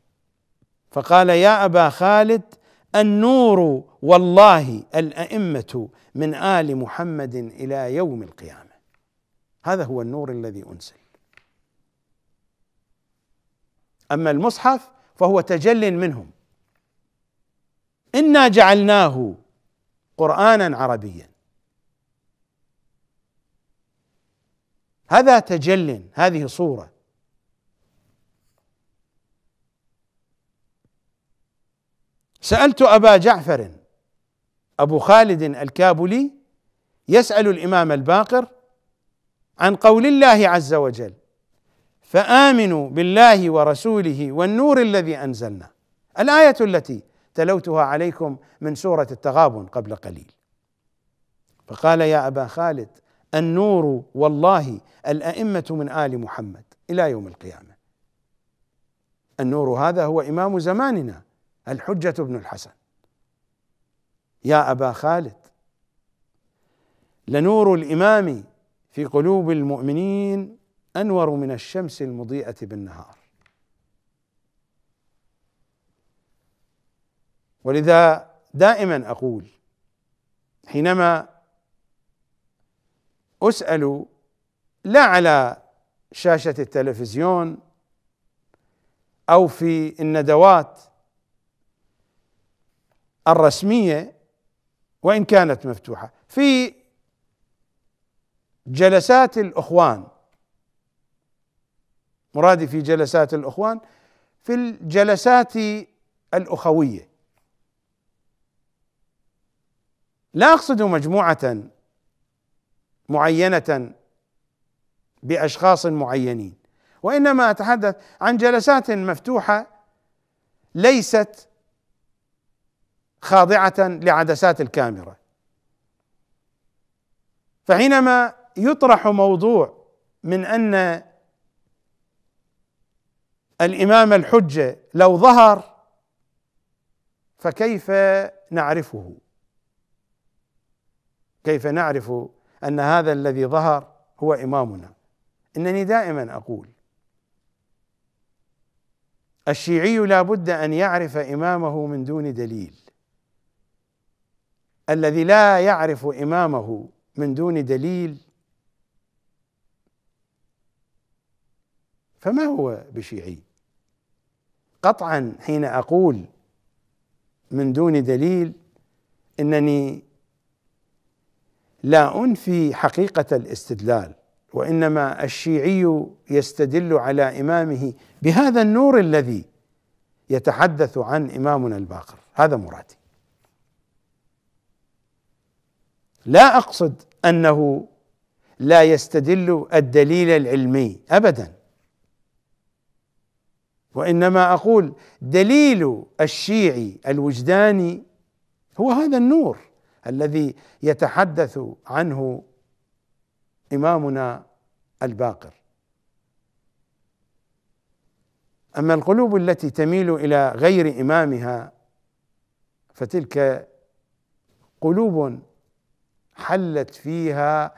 فقال يا أبا خالد النور والله الائمه من ال محمد الى يوم القيامه هذا هو النور الذي انزل اما المصحف فهو تجل منهم انا جعلناه قرانا عربيا هذا تجل هذه صوره سألت أبا جعفر أبو خالد الكابلي يسأل الإمام الباقر عن قول الله عز وجل فآمنوا بالله ورسوله والنور الذي أنزلنا الآية التي تلوتها عليكم من سورة التغابن قبل قليل فقال يا أبا خالد النور والله الأئمة من آل محمد إلى يوم القيامة النور هذا هو إمام زماننا الحجة بن الحسن يا أبا خالد لنور الإمام في قلوب المؤمنين أنور من الشمس المضيئة بالنهار ولذا دائما أقول حينما أسأل لا على شاشة التلفزيون أو في الندوات الرسميه وان كانت مفتوحه في جلسات الاخوان مرادي في جلسات الاخوان في الجلسات الاخويه لا اقصد مجموعه معينه باشخاص معينين وانما اتحدث عن جلسات مفتوحه ليست خاضعة لعدسات الكاميرا فحينما يطرح موضوع من أن الإمام الحجة لو ظهر فكيف نعرفه كيف نعرف أن هذا الذي ظهر هو إمامنا إنني دائما أقول الشيعي لا بد أن يعرف إمامه من دون دليل الذي لا يعرف إمامه من دون دليل فما هو بشيعي قطعا حين أقول من دون دليل إنني لا أنفي حقيقة الاستدلال وإنما الشيعي يستدل على إمامه بهذا النور الذي يتحدث عن إمامنا الباقر هذا مرادي لا اقصد انه لا يستدل الدليل العلمي ابدا وانما اقول دليل الشيعي الوجداني هو هذا النور الذي يتحدث عنه امامنا الباقر اما القلوب التي تميل الى غير امامها فتلك قلوب حلت فيها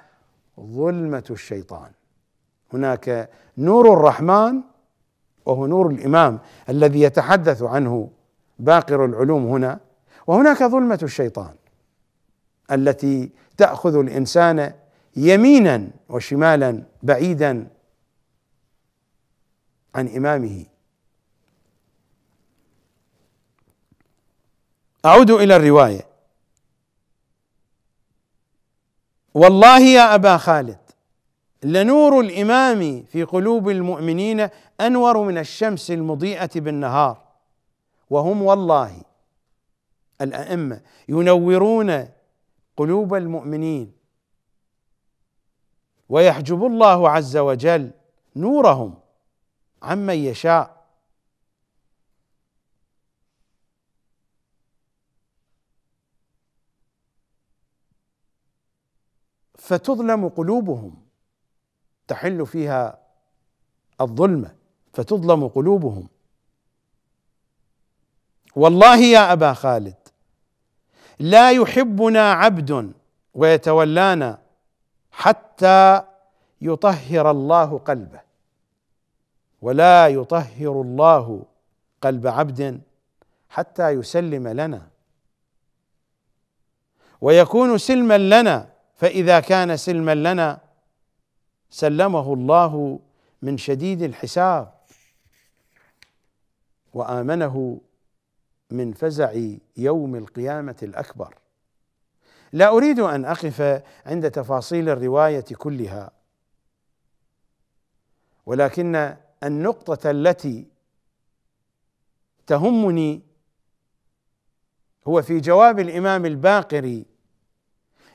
ظلمه الشيطان هناك نور الرحمن وهو نور الامام الذي يتحدث عنه باقر العلوم هنا وهناك ظلمه الشيطان التي تاخذ الانسان يمينا وشمالا بعيدا عن امامه اعود الى الروايه والله يا ابا خالد لنور الامام في قلوب المؤمنين انور من الشمس المضيئه بالنهار وهم والله الائمه ينورون قلوب المؤمنين ويحجب الله عز وجل نورهم عمن يشاء فتظلم قلوبهم تحل فيها الظلمه فتظلم قلوبهم والله يا ابا خالد لا يحبنا عبد ويتولانا حتى يطهر الله قلبه ولا يطهر الله قلب عبد حتى يسلم لنا ويكون سلما لنا فإذا كان سلما لنا سلمه الله من شديد الحساب وآمنه من فزع يوم القيامة الأكبر لا أريد أن أقف عند تفاصيل الرواية كلها ولكن النقطة التي تهمني هو في جواب الإمام الباقري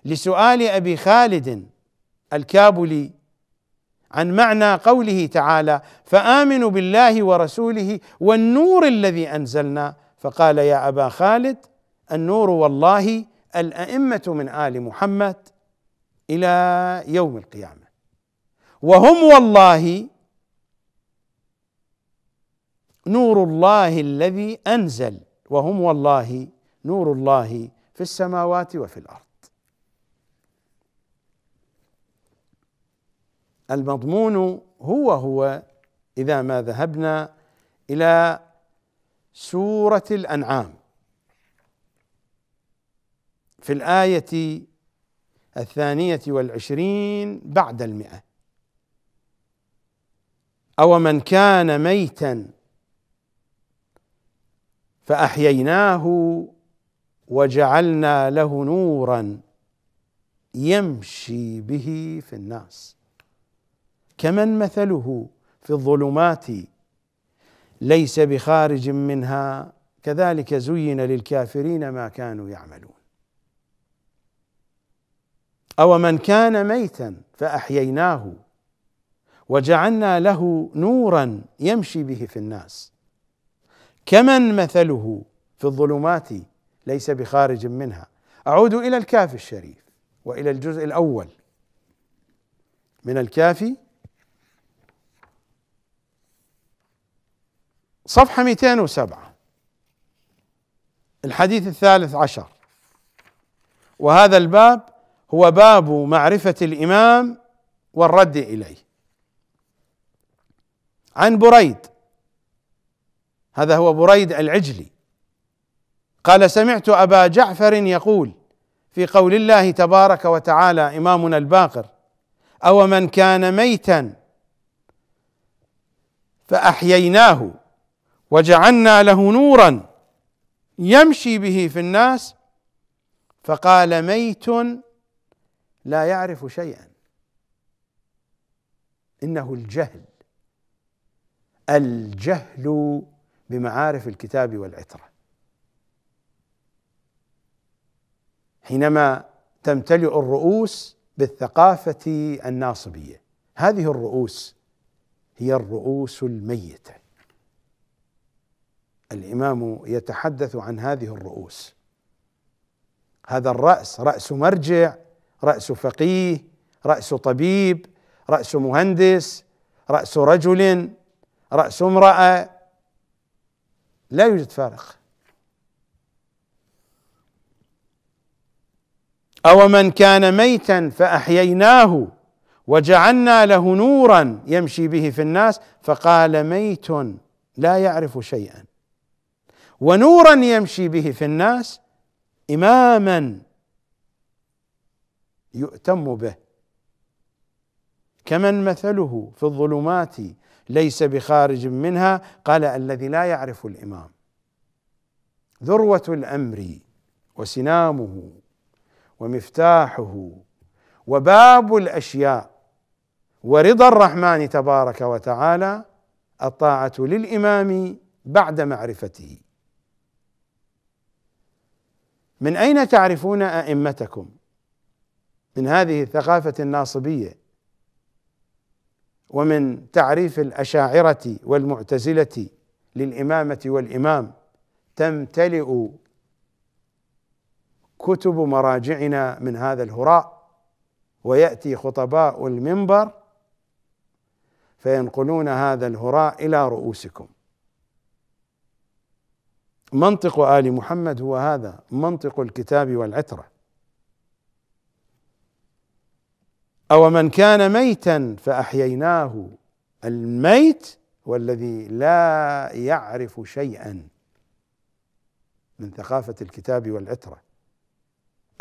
لسؤال ابي خالد الكابلي عن معنى قوله تعالى فامنوا بالله ورسوله والنور الذي انزلنا فقال يا ابا خالد النور والله الائمه من ال محمد الى يوم القيامه وهم والله نور الله الذي انزل وهم والله نور الله في السماوات وفي الارض المضمون هو هو اذا ما ذهبنا الى سوره الانعام في الايه الثانيه والعشرين بعد المئه او من كان ميتا فاحييناه وجعلنا له نورا يمشي به في الناس كمن مثله في الظلمات ليس بخارج منها كذلك زين للكافرين ما كانوا يعملون او من كان ميتا فاحييناه وجعلنا له نورا يمشي به في الناس كمن مثله في الظلمات ليس بخارج منها اعود الى الكاف الشريف والى الجزء الاول من الكافي صفحة 207 الحديث الثالث عشر وهذا الباب هو باب معرفة الإمام والرد إليه عن بريد هذا هو بريد العجلي قال سمعت أبا جعفر يقول في قول الله تبارك وتعالى إمامنا الباقر أو من كان ميتا فأحييناه وجعلنا له نورا يمشي به في الناس فقال ميت لا يعرف شيئا انه الجهل الجهل بمعارف الكتاب والعتره حينما تمتلئ الرؤوس بالثقافه الناصبيه هذه الرؤوس هي الرؤوس الميته الامام يتحدث عن هذه الرؤوس هذا الراس راس مرجع راس فقيه راس طبيب راس مهندس راس رجل راس امراه لا يوجد فارق او من كان ميتا فاحييناه وجعلنا له نورا يمشي به في الناس فقال ميت لا يعرف شيئا ونورا يمشي به في الناس اماما يؤتم به كمن مثله في الظلمات ليس بخارج منها قال الذي لا يعرف الامام ذروه الامر وسنامه ومفتاحه وباب الاشياء ورضا الرحمن تبارك وتعالى الطاعه للامام بعد معرفته من اين تعرفون ائمتكم من هذه الثقافه الناصبيه ومن تعريف الاشاعره والمعتزله للامامه والامام تمتلئ كتب مراجعنا من هذا الهراء وياتي خطباء المنبر فينقلون هذا الهراء الى رؤوسكم منطق آل محمد هو هذا منطق الكتاب والعترة أو من كان ميتا فأحييناه الميت هو الذي لا يعرف شيئا من ثقافة الكتاب والعترة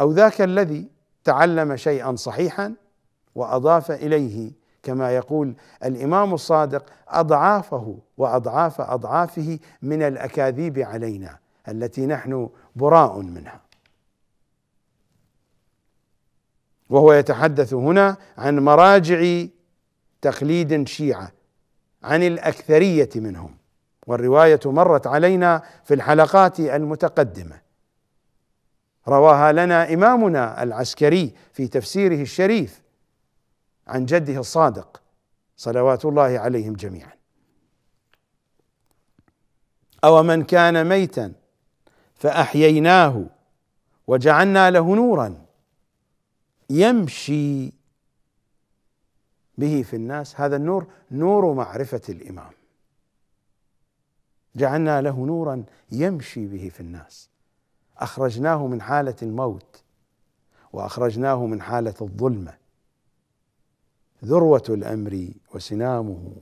أو ذاك الذي تعلم شيئا صحيحا وأضاف إليه كما يقول الامام الصادق اضعافه واضعاف اضعافه من الاكاذيب علينا التي نحن براء منها وهو يتحدث هنا عن مراجع تقليد شيعه عن الاكثريه منهم والروايه مرت علينا في الحلقات المتقدمه رواها لنا امامنا العسكري في تفسيره الشريف عن جده الصادق صلوات الله عليهم جميعا او من كان ميتا فاحييناه وجعلنا له نورا يمشي به في الناس هذا النور نور معرفه الامام جعلنا له نورا يمشي به في الناس اخرجناه من حاله الموت واخرجناه من حاله الظلمه ذروة الأمر وسنامه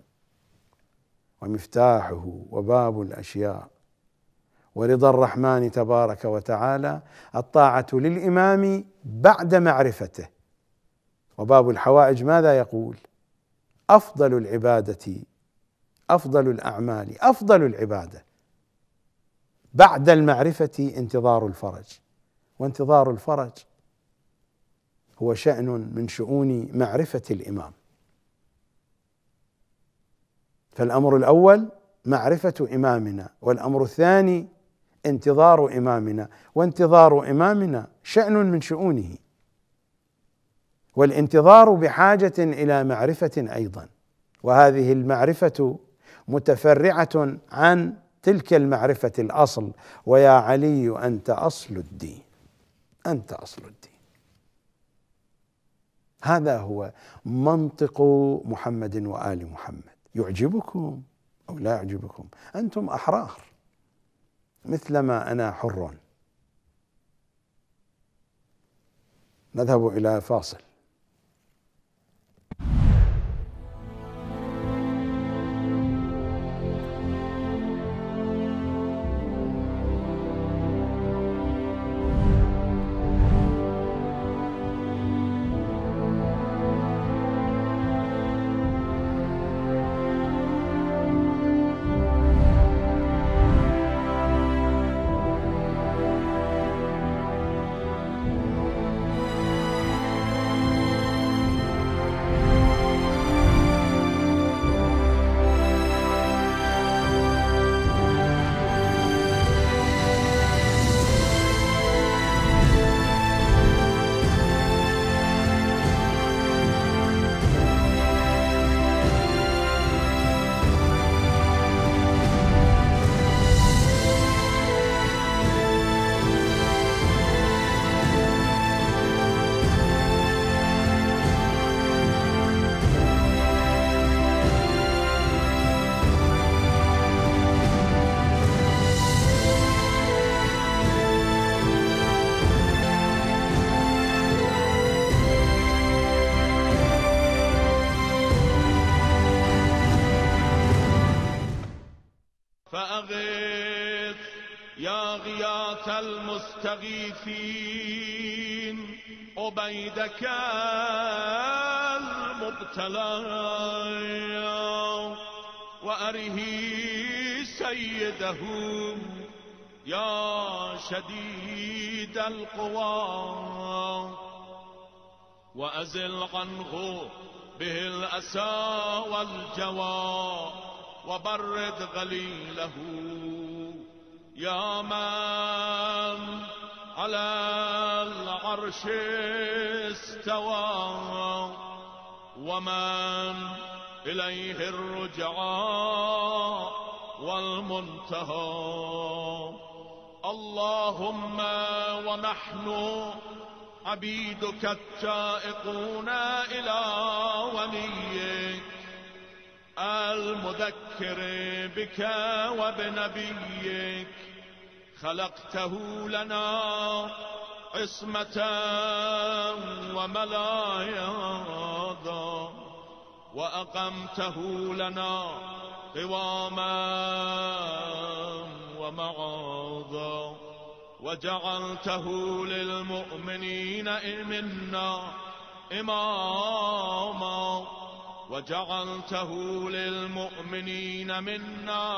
ومفتاحه وباب الأشياء ورضا الرحمن تبارك وتعالى الطاعة للإمام بعد معرفته وباب الحوائج ماذا يقول؟ أفضل العبادة أفضل الأعمال أفضل العبادة بعد المعرفة انتظار الفرج وانتظار الفرج هو شأن من شؤون معرفة الإمام فالأمر الأول معرفة إمامنا والأمر الثاني انتظار إمامنا وانتظار إمامنا شأن من شؤونه والانتظار بحاجة إلى معرفة أيضا وهذه المعرفة متفرعة عن تلك المعرفة الأصل ويا علي أنت أصل الدين أنت أصل الدين هذا هو منطق محمد وآل محمد يعجبكم أو لا يعجبكم أنتم أحرار مثلما أنا حر نذهب إلى فاصل صيدك المبتلى وأره سيده يا شديد القوى وأزل عنه به الأسى والجوى وبرد غليله يا من على العرش استوى ومن إليه الرجعى والمنتهى اللهم ونحن عبيدك التائقون إلى وليك المذكر بك وبنبيك خلقته لنا عصمة وملايا وأقمته لنا قواما ومعاذا وجعلته للمؤمنين منا إماما وجعلته للمؤمنين منا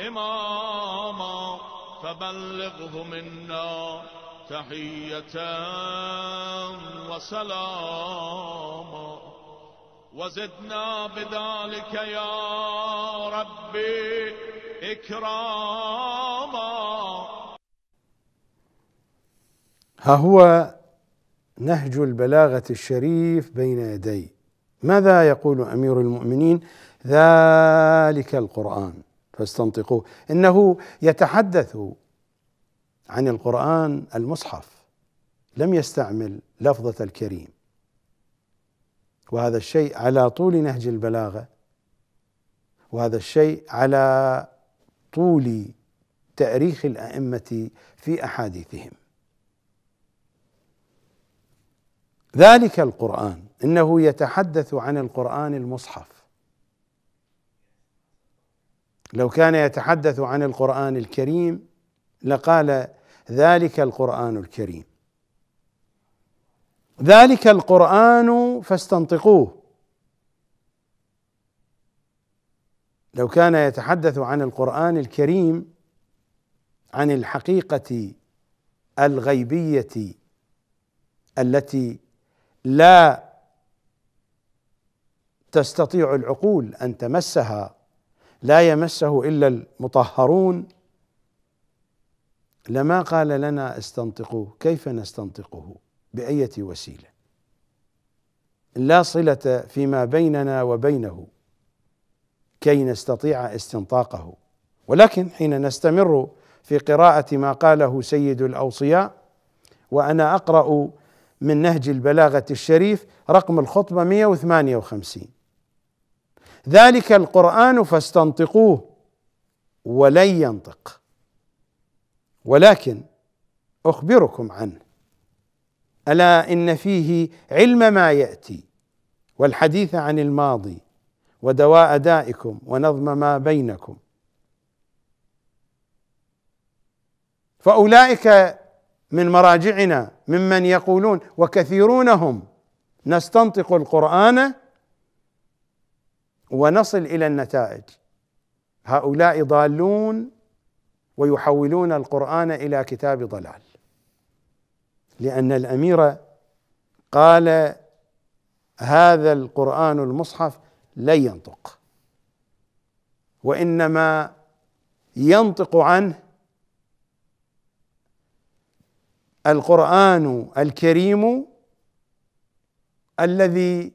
إماما فبلغه منا تحية وسلاما وزدنا بذلك يا ربي إكراما ها هو نهج البلاغة الشريف بين يدي ماذا يقول أمير المؤمنين ذلك القرآن فاستنطقوه إنه يتحدث عن القرآن المصحف لم يستعمل لفظة الكريم وهذا الشيء على طول نهج البلاغة وهذا الشيء على طول تأريخ الأئمة في أحاديثهم ذلك القرآن إنه يتحدث عن القرآن المصحف لو كان يتحدث عن القرآن الكريم لقال ذلك القرآن الكريم ذلك القرآن فاستنطقوه لو كان يتحدث عن القرآن الكريم عن الحقيقة الغيبية التي لا تستطيع العقول ان تمسها لا يمسه الا المطهرون لما قال لنا استنطقوه كيف نستنطقه بأية وسيلة لا صلة فيما بيننا وبينه كي نستطيع استنطاقه ولكن حين نستمر في قراءة ما قاله سيد الأوصياء وأنا أقرأ من نهج البلاغة الشريف رقم الخطبة 158 ذلك القرآن فاستنطقوه ولن ينطق ولكن اخبركم عنه الا ان فيه علم ما ياتي والحديث عن الماضي ودواء دائكم ونظم ما بينكم فاولئك من مراجعنا ممن يقولون وكثيرون هم نستنطق القران ونصل الى النتائج هؤلاء ضالون ويحولون القرآن إلى كتاب ضلال لأن الأمير قال هذا القرآن المصحف لن ينطق وإنما ينطق عنه القرآن الكريم الذي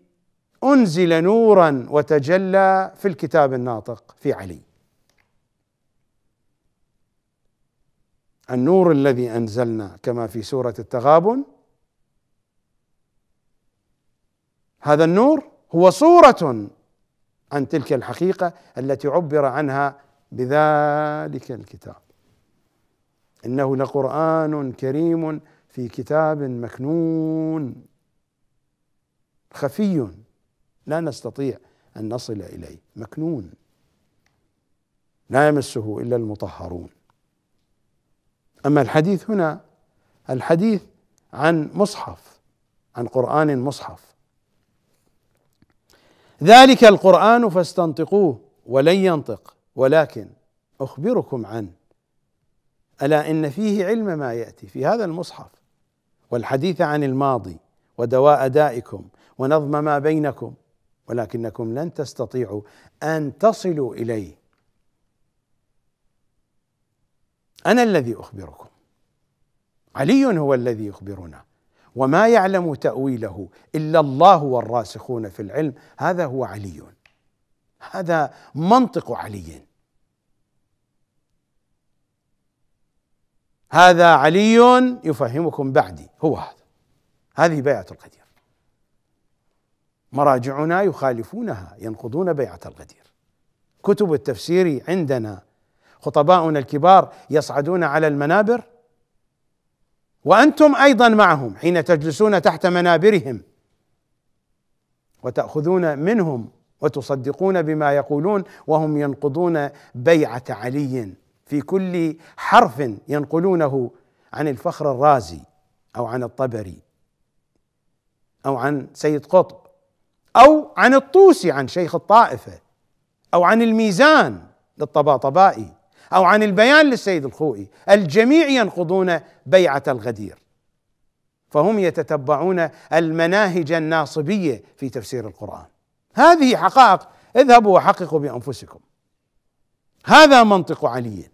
أنزل نورا وتجلى في الكتاب الناطق في علي النور الذي انزلنا كما في سوره التغابن هذا النور هو صوره عن تلك الحقيقه التي عبر عنها بذلك الكتاب انه لقران كريم في كتاب مكنون خفي لا نستطيع ان نصل اليه مكنون لا يمسه الا المطهرون أما الحديث هنا الحديث عن مصحف عن قرآن مصحف ذلك القرآن فاستنطقوه ولن ينطق ولكن أخبركم عنه ألا إن فيه علم ما يأتي في هذا المصحف والحديث عن الماضي ودواء دائكم ونظم ما بينكم ولكنكم لن تستطيعوا أن تصلوا إليه انا الذي اخبركم علي هو الذي يخبرنا وما يعلم تاويله الا الله والراسخون في العلم هذا هو علي هذا منطق علي هذا علي يفهمكم بعدي هو هذا هذه بيعه القدير مراجعنا يخالفونها ينقضون بيعه القدير كتب التفسير عندنا خطباؤنا الكبار يصعدون على المنابر وانتم ايضا معهم حين تجلسون تحت منابرهم وتاخذون منهم وتصدقون بما يقولون وهم ينقضون بيعه علي في كل حرف ينقلونه عن الفخر الرازي او عن الطبري او عن سيد قطب او عن الطوسي عن شيخ الطائفه او عن الميزان للطباطبائي أو عن البيان للسيد الخوئي الجميع ينقضون بيعة الغدير فهم يتتبعون المناهج الناصبية في تفسير القرآن هذه حقائق اذهبوا وحققوا بأنفسكم هذا منطق علي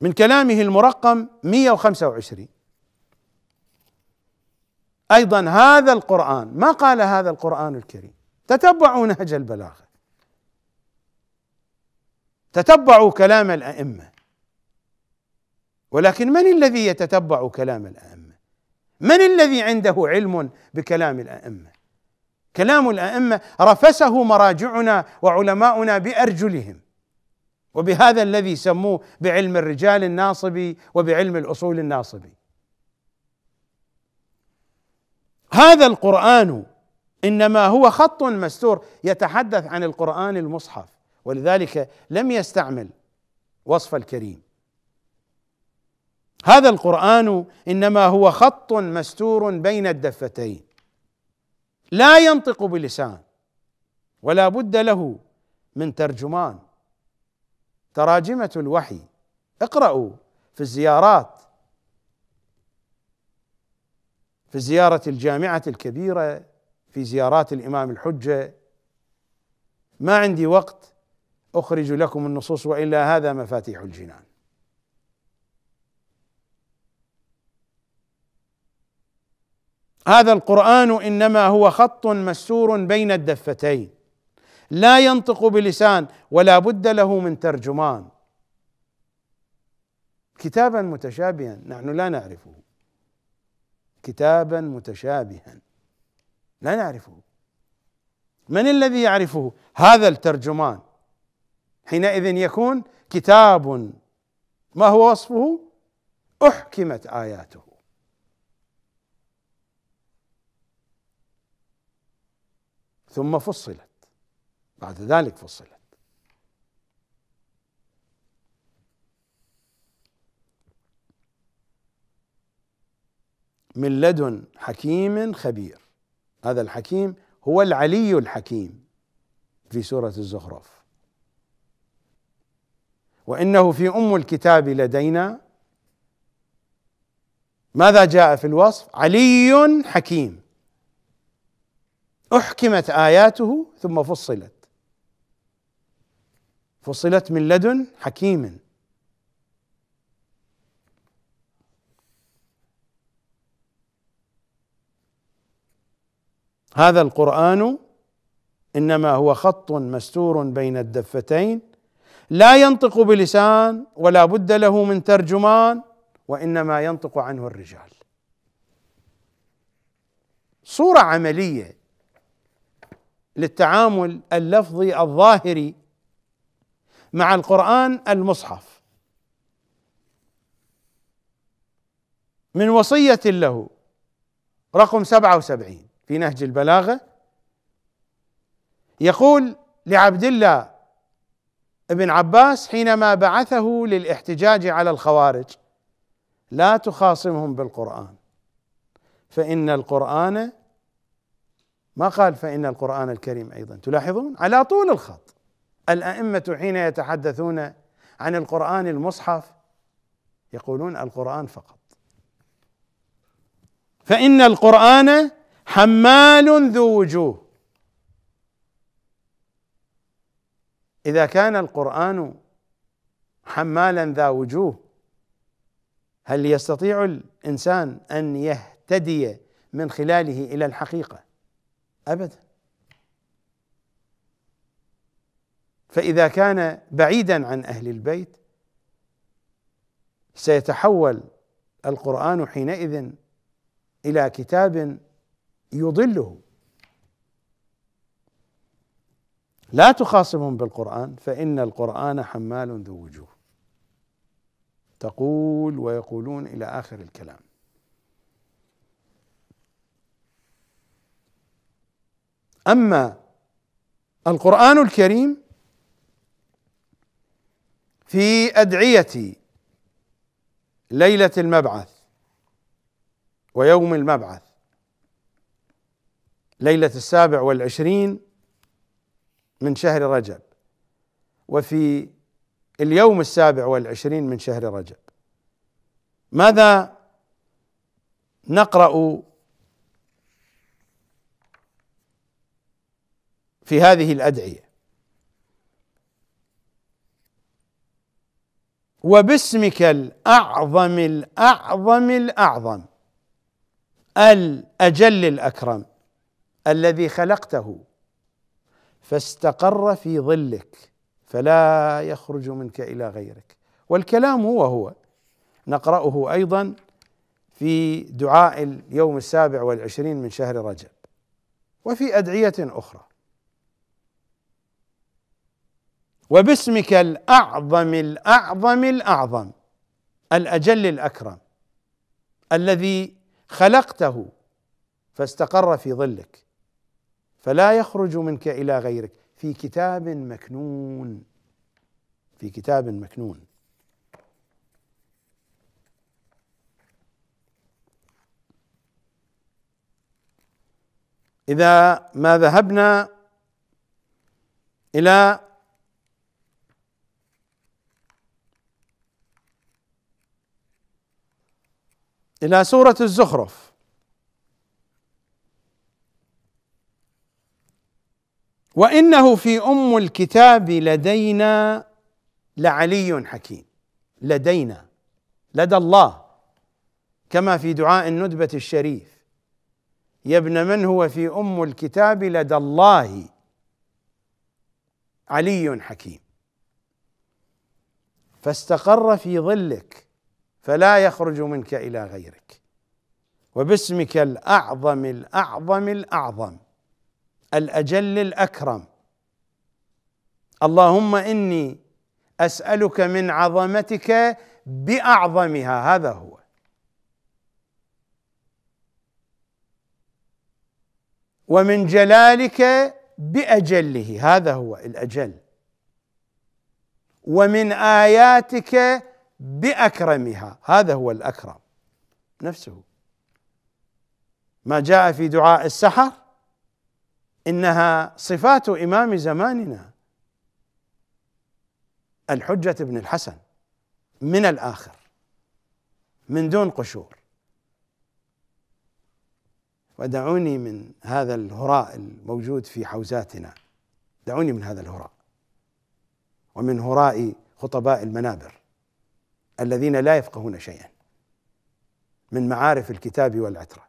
من كلامه المرقم 125 ايضا هذا القران ما قال هذا القران الكريم تتبعوا نهج البلاغه تتبعوا كلام الائمه ولكن من الذي يتتبع كلام الائمه من الذي عنده علم بكلام الائمه كلام الائمه رفسه مراجعنا وعلماؤنا بارجلهم وبهذا الذي سموه بعلم الرجال الناصبي وبعلم الاصول الناصبي هذا القرآن إنما هو خط مستور يتحدث عن القرآن المصحف ولذلك لم يستعمل وصف الكريم هذا القرآن إنما هو خط مستور بين الدفتين لا ينطق بلسان ولا بد له من ترجمان تراجمة الوحي اقرأوا في الزيارات في زيارة الجامعة الكبيرة في زيارات الإمام الحجة ما عندي وقت أخرج لكم النصوص وإلا هذا مفاتيح الجنان هذا القرآن إنما هو خط مسور بين الدفتين لا ينطق بلسان ولا بد له من ترجمان كتابا متشابها نحن لا نعرفه كتابا متشابها لا نعرفه من الذي يعرفه هذا الترجمان حينئذ يكون كتاب ما هو وصفه احكمت اياته ثم فصلت بعد ذلك فصلت من لدن حكيم خبير هذا الحكيم هو العلي الحكيم في سوره الزخرف وانه في ام الكتاب لدينا ماذا جاء في الوصف علي حكيم احكمت اياته ثم فصلت فصلت من لدن حكيم هذا القرآن إنما هو خط مستور بين الدفتين لا ينطق بلسان ولا بد له من ترجمان وإنما ينطق عنه الرجال صورة عملية للتعامل اللفظي الظاهري مع القرآن المصحف من وصية له رقم 77 في نهج البلاغه يقول لعبد الله ابن عباس حينما بعثه للاحتجاج على الخوارج لا تخاصمهم بالقران فان القران ما قال فان القران الكريم ايضا تلاحظون على طول الخط الائمه حين يتحدثون عن القران المصحف يقولون القران فقط فان القران حمال ذو وجوه اذا كان القران حمالا ذا وجوه هل يستطيع الانسان ان يهتدي من خلاله الى الحقيقه ابدا فاذا كان بعيدا عن اهل البيت سيتحول القران حينئذ الى كتاب يضله لا تخاصمهم بالقرآن فإن القرآن حمال ذو وجوه تقول ويقولون إلى آخر الكلام أما القرآن الكريم في أدعية ليلة المبعث ويوم المبعث ليلة السابع والعشرين من شهر رجب وفي اليوم السابع والعشرين من شهر رجب ماذا نقرأ في هذه الأدعية وباسمك الأعظم الأعظم الأعظم الأجل الأكرم الذي خلقته فاستقر في ظلك فلا يخرج منك الى غيرك والكلام هو هو نقراه ايضا في دعاء اليوم السابع والعشرين من شهر رجب وفي ادعيه اخرى وباسمك الاعظم الاعظم الاعظم الاجل الاكرم الذي خلقته فاستقر في ظلك فلا يخرج منك الى غيرك في كتاب مكنون في كتاب مكنون اذا ما ذهبنا الى الى سوره الزخرف وانه في ام الكتاب لدينا لعلي حكيم لدينا لدى الله كما في دعاء الندبه الشريف يا ابن من هو في ام الكتاب لدى الله علي حكيم فاستقر في ظلك فلا يخرج منك الى غيرك وباسمك الاعظم الاعظم الاعظم الاجل الاكرم اللهم اني اسالك من عظمتك باعظمها هذا هو ومن جلالك باجله هذا هو الاجل ومن اياتك باكرمها هذا هو الاكرم نفسه ما جاء في دعاء السحر انها صفات امام زماننا الحجه بن الحسن من الاخر من دون قشور ودعوني من هذا الهراء الموجود في حوزاتنا دعوني من هذا الهراء ومن هراء خطباء المنابر الذين لا يفقهون شيئا من معارف الكتاب والعتره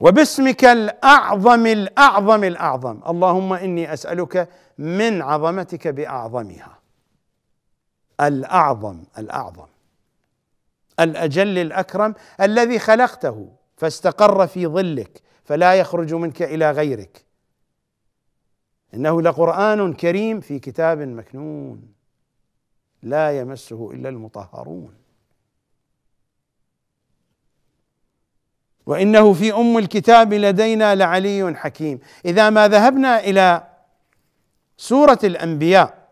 وباسمك الاعظم الاعظم الاعظم اللهم اني اسالك من عظمتك باعظمها الاعظم الاعظم الاجل الاكرم الذي خلقته فاستقر في ظلك فلا يخرج منك الى غيرك انه لقران كريم في كتاب مكنون لا يمسه الا المطهرون وانه في ام الكتاب لدينا لعلي حكيم اذا ما ذهبنا الى سوره الانبياء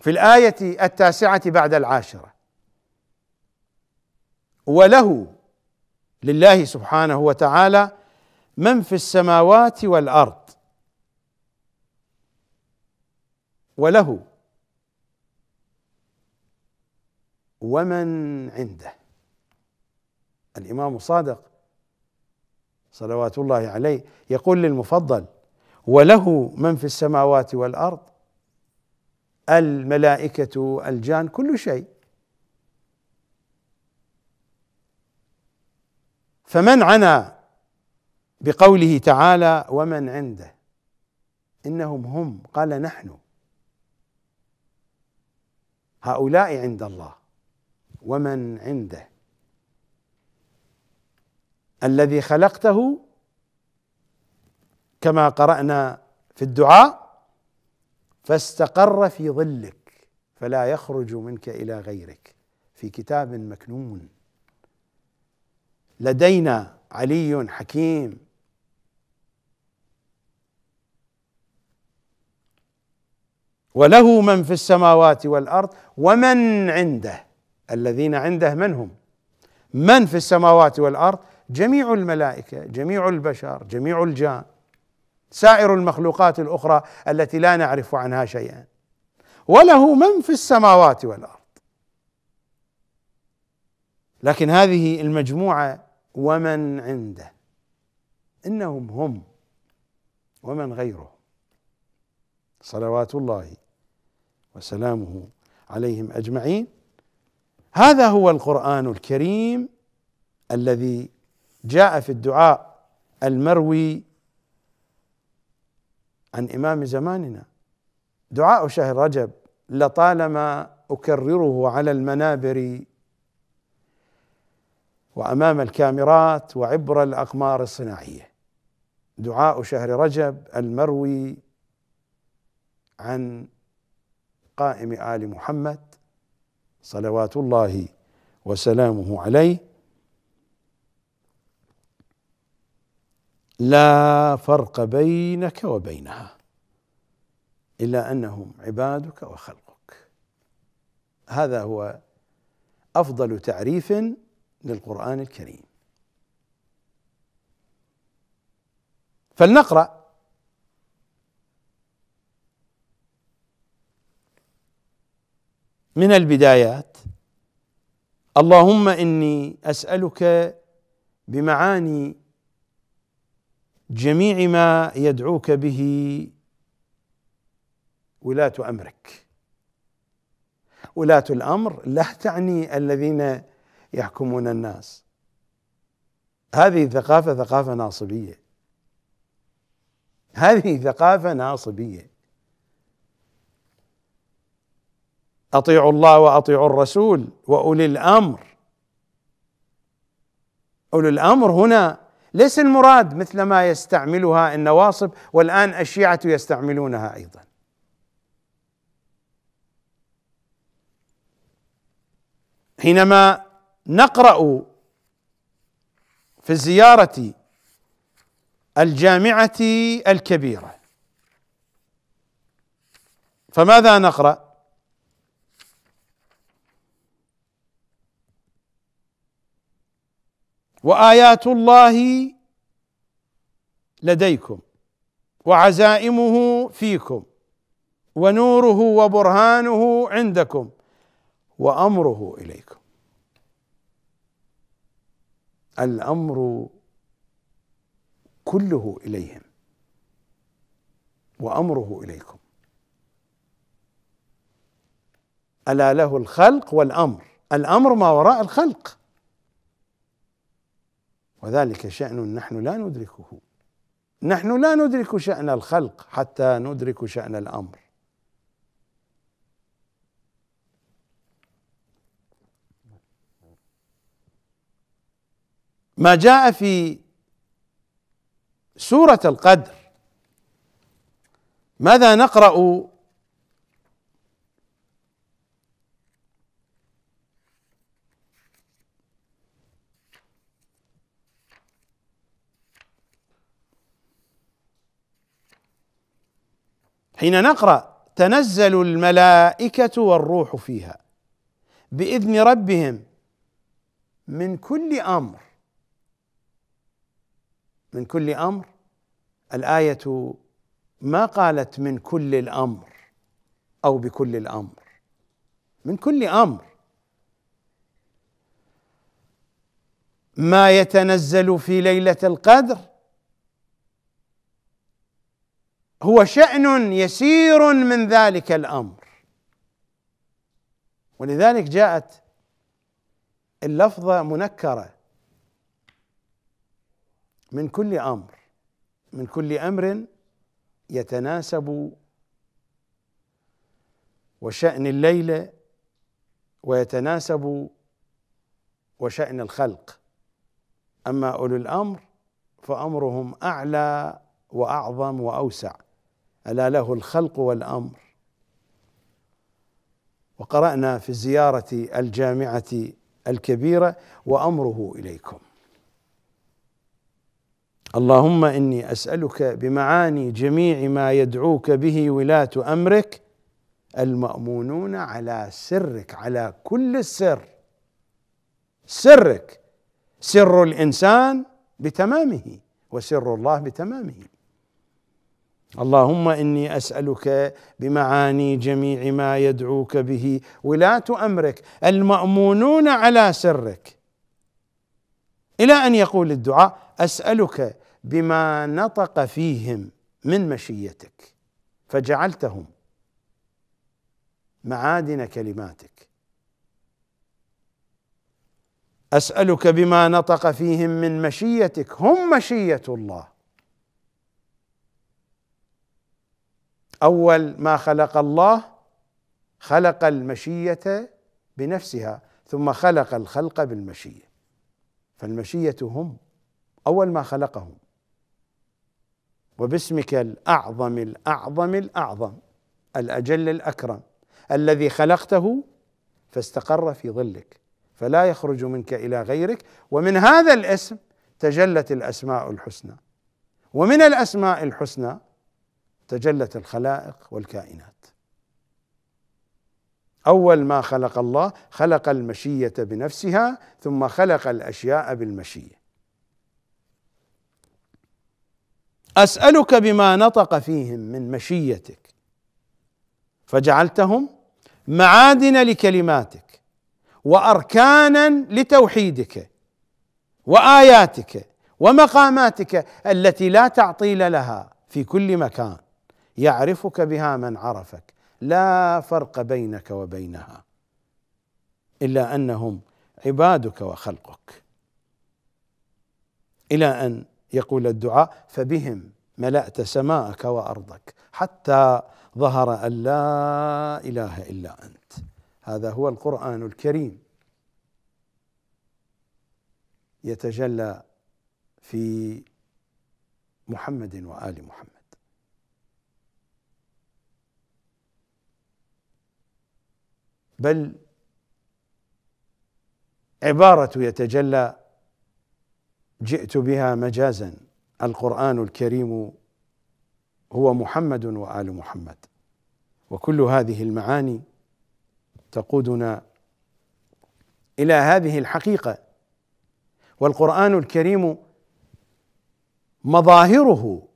في الايه التاسعه بعد العاشره وله لله سبحانه وتعالى من في السماوات والارض وله ومن عنده الامام الصادق صلوات الله عليه يقول للمفضل وله من في السماوات والارض الملائكه الجان كل شيء فمن عنا بقوله تعالى ومن عنده انهم هم قال نحن هؤلاء عند الله ومن عنده الذي خلقته كما قرانا في الدعاء فاستقر في ظلك فلا يخرج منك الى غيرك في كتاب مكنون لدينا علي حكيم وله من في السماوات والارض ومن عنده الذين عنده من هم من في السماوات والارض جميع الملائكه جميع البشر جميع الجان سائر المخلوقات الاخرى التي لا نعرف عنها شيئا وله من في السماوات والارض لكن هذه المجموعه ومن عنده انهم هم ومن غيره صلوات الله وسلامه عليهم اجمعين هذا هو القرآن الكريم الذي جاء في الدعاء المروي عن إمام زماننا دعاء شهر رجب لطالما أكرره على المنابر وأمام الكاميرات وعبر الأقمار الصناعية دعاء شهر رجب المروي عن قائم آل محمد صلوات الله وسلامه عليه لا فرق بينك وبينها الا انهم عبادك وخلقك هذا هو افضل تعريف للقران الكريم فلنقرا من البدايات اللهم اني اسالك بمعاني جميع ما يدعوك به ولاه امرك ولاه الامر لا تعني الذين يحكمون الناس هذه ثقافه ثقافه ناصبيه هذه ثقافه ناصبيه اطيعوا الله واطيعوا الرسول واولي الامر اولي الامر هنا ليس المراد مثل ما يستعملها النواصب والان الشيعه يستعملونها ايضا حينما نقرا في الزياره الجامعه الكبيره فماذا نقرا وايات الله لديكم وعزائمه فيكم ونوره وبرهانه عندكم وامره اليكم الامر كله اليهم وامره اليكم الا له الخلق والامر الامر ما وراء الخلق وذلك شأن نحن لا ندركه نحن لا ندرك شأن الخلق حتى ندرك شأن الأمر ما جاء في سورة القدر ماذا نقرأ حين نقرا تنزل الملائكه والروح فيها باذن ربهم من كل امر من كل امر الايه ما قالت من كل الامر او بكل الامر من كل امر ما يتنزل في ليله القدر هو شأن يسير من ذلك الأمر ولذلك جاءت اللفظة منكرة من كل أمر من كل أمر يتناسب وشأن الليلة ويتناسب وشأن الخلق أما أولو الأمر فأمرهم أعلى وأعظم وأوسع ألا له الخلق والأمر وقرأنا في زيارة الجامعة الكبيرة وأمره إليكم اللهم إني أسألك بمعاني جميع ما يدعوك به ولاة أمرك المأمونون على سرك على كل السر سرك سر الإنسان بتمامه وسر الله بتمامه اللهم اني اسالك بمعاني جميع ما يدعوك به ولاه امرك المامونون على سرك الى ان يقول الدعاء اسالك بما نطق فيهم من مشيتك فجعلتهم معادن كلماتك اسالك بما نطق فيهم من مشيتك هم مشيه الله اول ما خلق الله خلق المشية بنفسها ثم خلق الخلق بالمشية فالمشية هم أول ما خلقهم وباسمك الأعظم الأعظم الأعظم الأجل الأكرم الذي خلقته فاستقر في ظلك فلا يخرج منك إلى غيرك ومن هذا الاسم تجلت الأسماء الحسنى ومن الأسماء الحسنى تجلت الخلائق والكائنات اول ما خلق الله خلق المشيه بنفسها ثم خلق الاشياء بالمشيه اسالك بما نطق فيهم من مشيتك فجعلتهم معادن لكلماتك واركانا لتوحيدك واياتك ومقاماتك التي لا تعطيل لها في كل مكان يعرفك بها من عرفك لا فرق بينك وبينها الا انهم عبادك وخلقك الى ان يقول الدعاء فبهم ملأت سماءك وارضك حتى ظهر ان لا اله الا انت هذا هو القران الكريم يتجلى في محمد وال محمد بل عباره يتجلى جئت بها مجازا القران الكريم هو محمد وال محمد وكل هذه المعاني تقودنا الى هذه الحقيقه والقران الكريم مظاهره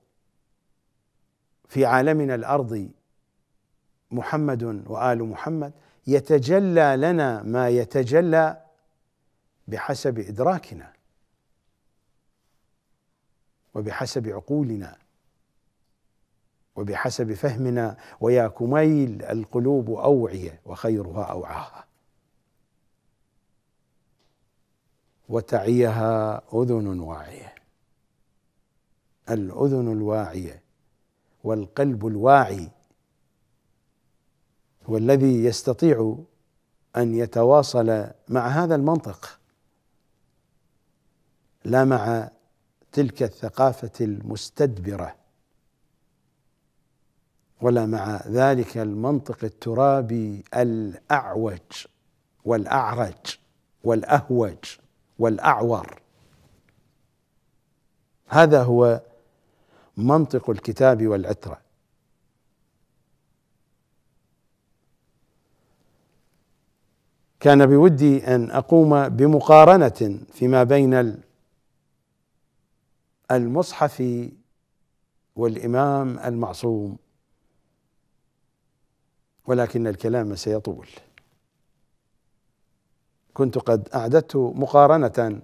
في عالمنا الارضي محمد وال محمد يتجلى لنا ما يتجلى بحسب ادراكنا وبحسب عقولنا وبحسب فهمنا ويا كميل القلوب اوعيه وخيرها اوعاها وتعيها اذن واعيه الاذن الواعيه والقلب الواعي هو الذي يستطيع ان يتواصل مع هذا المنطق لا مع تلك الثقافه المستدبره ولا مع ذلك المنطق الترابي الاعوج والاعرج والاهوج والاعور هذا هو منطق الكتاب والعتره كان بودي ان اقوم بمقارنه فيما بين المصحف والامام المعصوم ولكن الكلام سيطول كنت قد اعددت مقارنه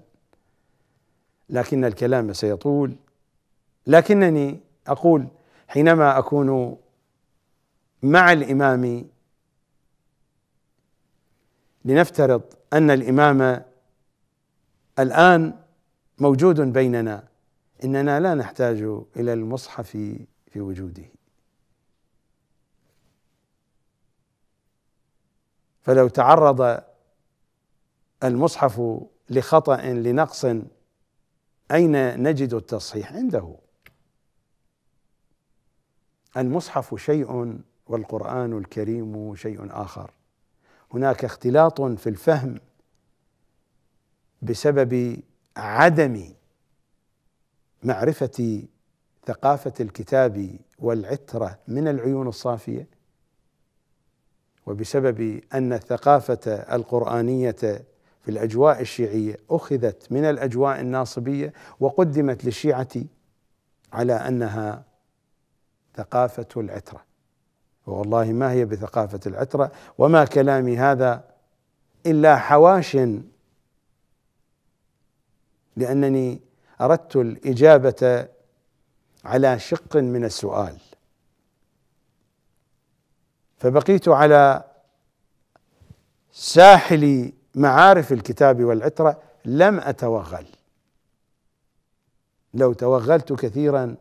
لكن الكلام سيطول لكنني اقول حينما اكون مع الامام لنفترض ان الامام الان موجود بيننا اننا لا نحتاج الى المصحف في وجوده فلو تعرض المصحف لخطا لنقص اين نجد التصحيح عنده المصحف شيء والقران الكريم شيء اخر هناك اختلاط في الفهم بسبب عدم معرفه ثقافه الكتاب والعتره من العيون الصافيه وبسبب ان الثقافه القرانيه في الاجواء الشيعيه اخذت من الاجواء الناصبيه وقدمت للشيعه على انها ثقافه العتره والله ما هي بثقافة العترة وما كلامي هذا إلا حواش لأنني أردت الإجابة على شق من السؤال فبقيت على ساحل معارف الكتاب والعترة لم أتوغل لو توغلت كثيرا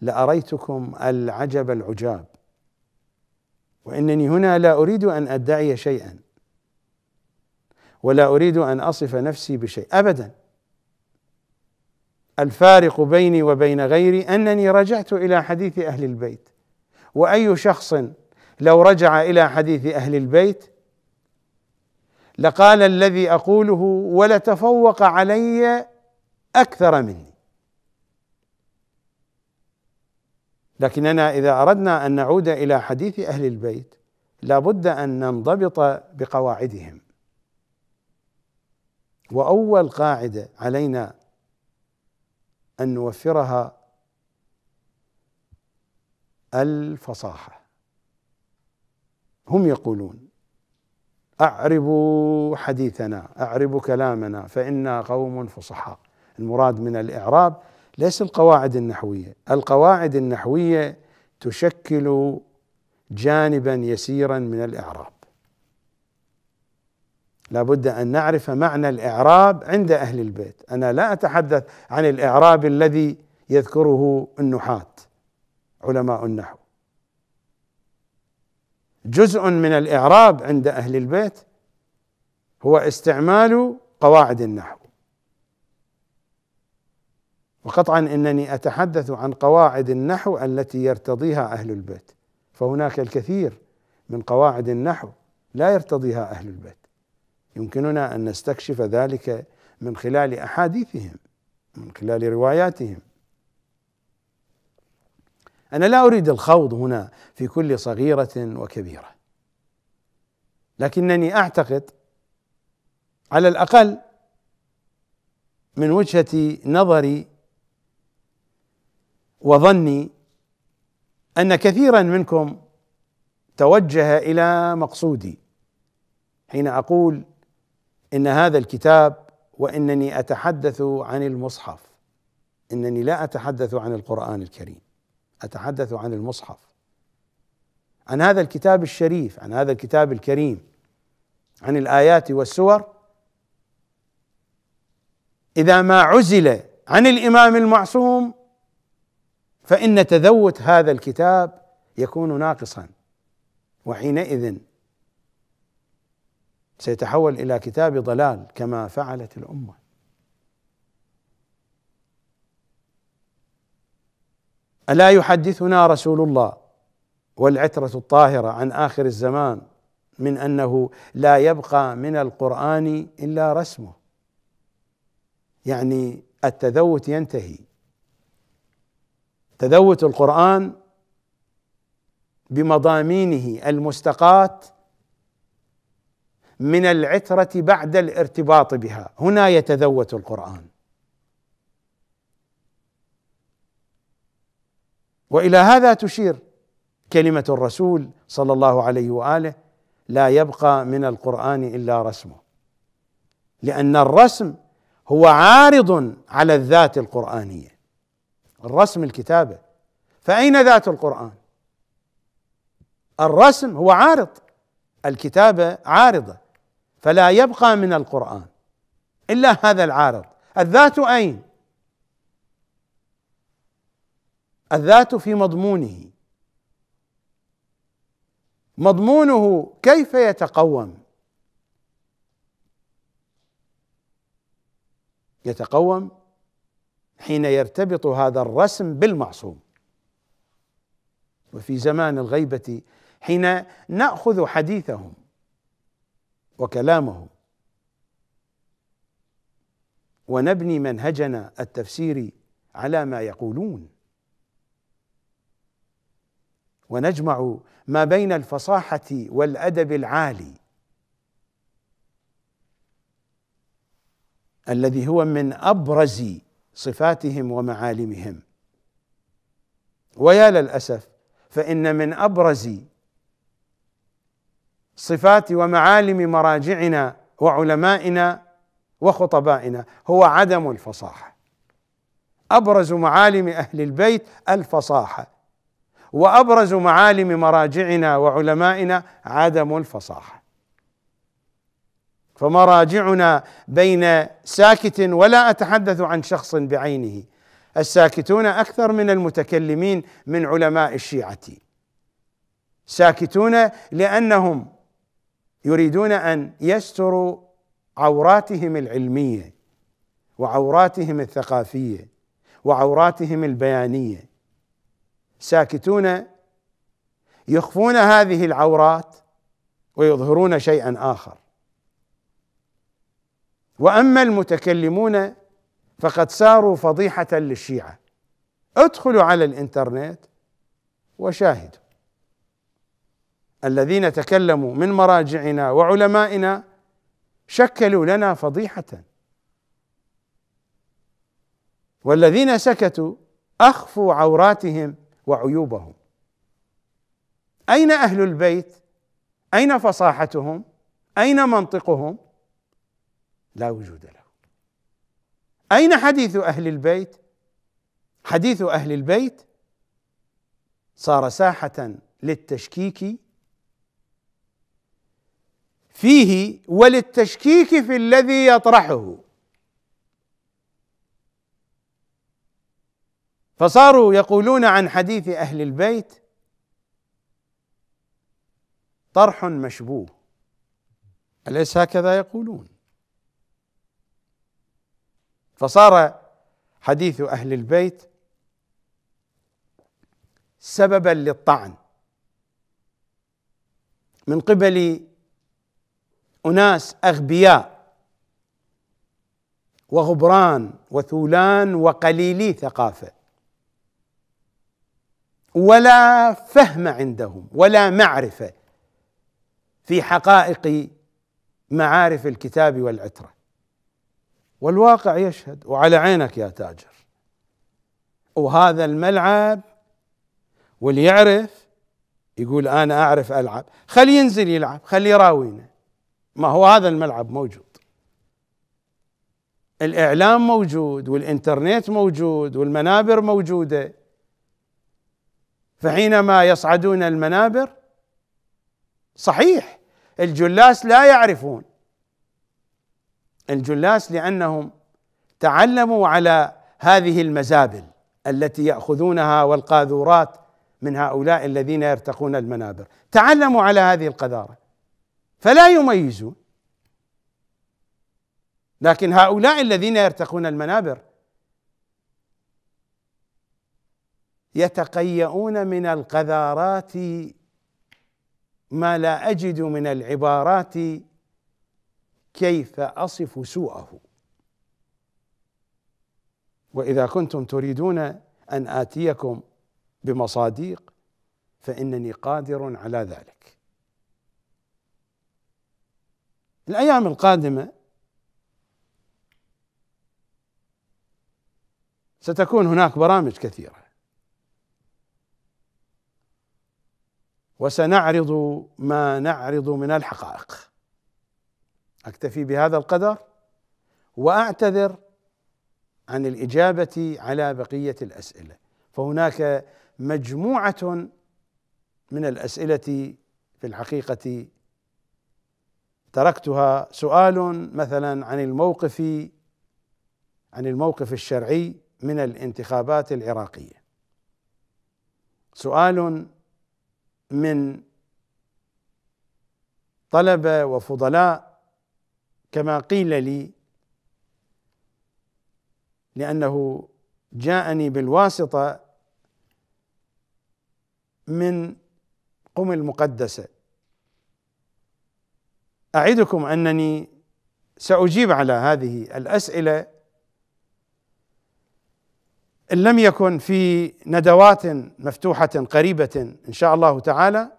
لأريتكم العجب العجاب وانني هنا لا اريد ان ادعي شيئا ولا اريد ان اصف نفسي بشيء ابدا الفارق بيني وبين غيري انني رجعت الى حديث اهل البيت واي شخص لو رجع الى حديث اهل البيت لقال الذي اقوله ولتفوق علي اكثر مني لكننا إذا أردنا أن نعود إلى حديث أهل البيت لابد أن ننضبط بقواعدهم وأول قاعدة علينا أن نوفرها الفصاحة هم يقولون أعربوا حديثنا أعربوا كلامنا فإنا قوم فصحاء المراد من الإعراب ليس القواعد النحويه، القواعد النحويه تشكل جانبا يسيرا من الاعراب. لابد ان نعرف معنى الاعراب عند اهل البيت، انا لا اتحدث عن الاعراب الذي يذكره النحاة علماء النحو. جزء من الاعراب عند اهل البيت هو استعمال قواعد النحو وقطعا انني اتحدث عن قواعد النحو التي يرتضيها اهل البيت فهناك الكثير من قواعد النحو لا يرتضيها اهل البيت يمكننا ان نستكشف ذلك من خلال احاديثهم من خلال رواياتهم انا لا اريد الخوض هنا في كل صغيره وكبيره لكنني اعتقد على الاقل من وجهه نظري وظني ان كثيرا منكم توجه الى مقصودي حين اقول ان هذا الكتاب وانني اتحدث عن المصحف انني لا اتحدث عن القران الكريم اتحدث عن المصحف عن هذا الكتاب الشريف عن هذا الكتاب الكريم عن الايات والسور اذا ما عزل عن الامام المعصوم فإن تذوت هذا الكتاب يكون ناقصا وحينئذ سيتحول إلى كتاب ضلال كما فعلت الأمة ألا يحدثنا رسول الله والعترة الطاهرة عن آخر الزمان من أنه لا يبقى من القرآن إلا رسمه يعني التذوت ينتهي تذوت القرآن بمضامينه المستقاة من العترة بعد الارتباط بها هنا يتذوت القرآن والى هذا تشير كلمه الرسول صلى الله عليه واله لا يبقى من القران الا رسمه لان الرسم هو عارض على الذات القرانيه الرسم الكتابه فاين ذات القران الرسم هو عارض الكتابه عارضه فلا يبقى من القران الا هذا العارض الذات اين الذات في مضمونه مضمونه كيف يتقوم يتقوم حين يرتبط هذا الرسم بالمعصوم وفي زمان الغيبة حين نأخذ حديثهم وكلامهم ونبني منهجنا التفسيري على ما يقولون ونجمع ما بين الفصاحة والأدب العالي الذي هو من أبرز صفاتهم ومعالمهم ويا للاسف فان من ابرز صفات ومعالم مراجعنا وعلمائنا وخطبائنا هو عدم الفصاحه ابرز معالم اهل البيت الفصاحه وابرز معالم مراجعنا وعلمائنا عدم الفصاحه فمراجعنا بين ساكت ولا اتحدث عن شخص بعينه الساكتون اكثر من المتكلمين من علماء الشيعه ساكتون لانهم يريدون ان يستروا عوراتهم العلميه وعوراتهم الثقافيه وعوراتهم البيانيه ساكتون يخفون هذه العورات ويظهرون شيئا اخر واما المتكلمون فقد صاروا فضيحه للشيعه ادخلوا على الانترنت وشاهدوا الذين تكلموا من مراجعنا وعلمائنا شكلوا لنا فضيحه والذين سكتوا اخفوا عوراتهم وعيوبهم اين اهل البيت اين فصاحتهم اين منطقهم لا وجود له اين حديث اهل البيت حديث اهل البيت صار ساحه للتشكيك فيه وللتشكيك في الذي يطرحه فصاروا يقولون عن حديث اهل البيت طرح مشبوه اليس هكذا يقولون فصار حديث اهل البيت سببا للطعن من قبل اناس اغبياء وغبران وثولان وقليلي ثقافه ولا فهم عندهم ولا معرفه في حقائق معارف الكتاب والعتره والواقع يشهد وعلى عينك يا تاجر وهذا الملعب واللي يعرف يقول انا اعرف العب خليه ينزل يلعب خليه يراوينا ما هو هذا الملعب موجود الاعلام موجود والانترنت موجود والمنابر موجوده فحينما يصعدون المنابر صحيح الجلاس لا يعرفون الجلاس لأنهم تعلموا على هذه المزابل التي يأخذونها والقاذورات من هؤلاء الذين يرتقون المنابر تعلموا على هذه القذارة فلا يميزون لكن هؤلاء الذين يرتقون المنابر يتقيؤون من القذارات ما لا اجد من العبارات كيف أصف سوءه وإذا كنتم تريدون أن آتيكم بمصاديق فإنني قادر على ذلك الأيام القادمة ستكون هناك برامج كثيرة وسنعرض ما نعرض من الحقائق اكتفي بهذا القدر واعتذر عن الاجابه على بقيه الاسئله فهناك مجموعه من الاسئله في الحقيقه تركتها سؤال مثلا عن الموقف عن الموقف الشرعي من الانتخابات العراقيه سؤال من طلبه وفضلاء كما قيل لي لأنه جاءني بالواسطة من قم المقدسة أعدكم أنني سأجيب على هذه الأسئلة إن لم يكن في ندوات مفتوحة قريبة إن شاء الله تعالى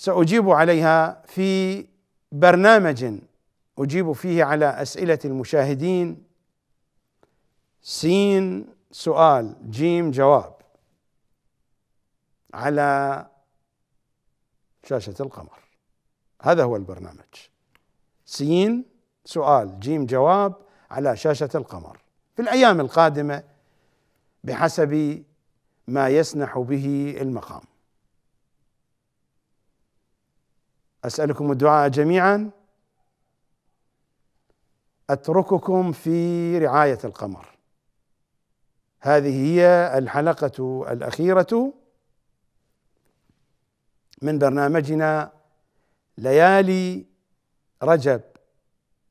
سأجيب عليها في برنامج أجيب فيه على أسئلة المشاهدين سين سؤال جيم جواب على شاشة القمر هذا هو البرنامج سين سؤال جيم جواب على شاشة القمر في الأيام القادمة بحسب ما يسنح به المقام أسألكم الدعاء جميعا أترككم في رعاية القمر هذه هي الحلقة الأخيرة من برنامجنا ليالي رجب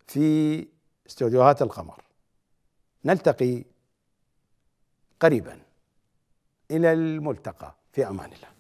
في استوديوهات القمر نلتقي قريبا إلى الملتقى في أمان الله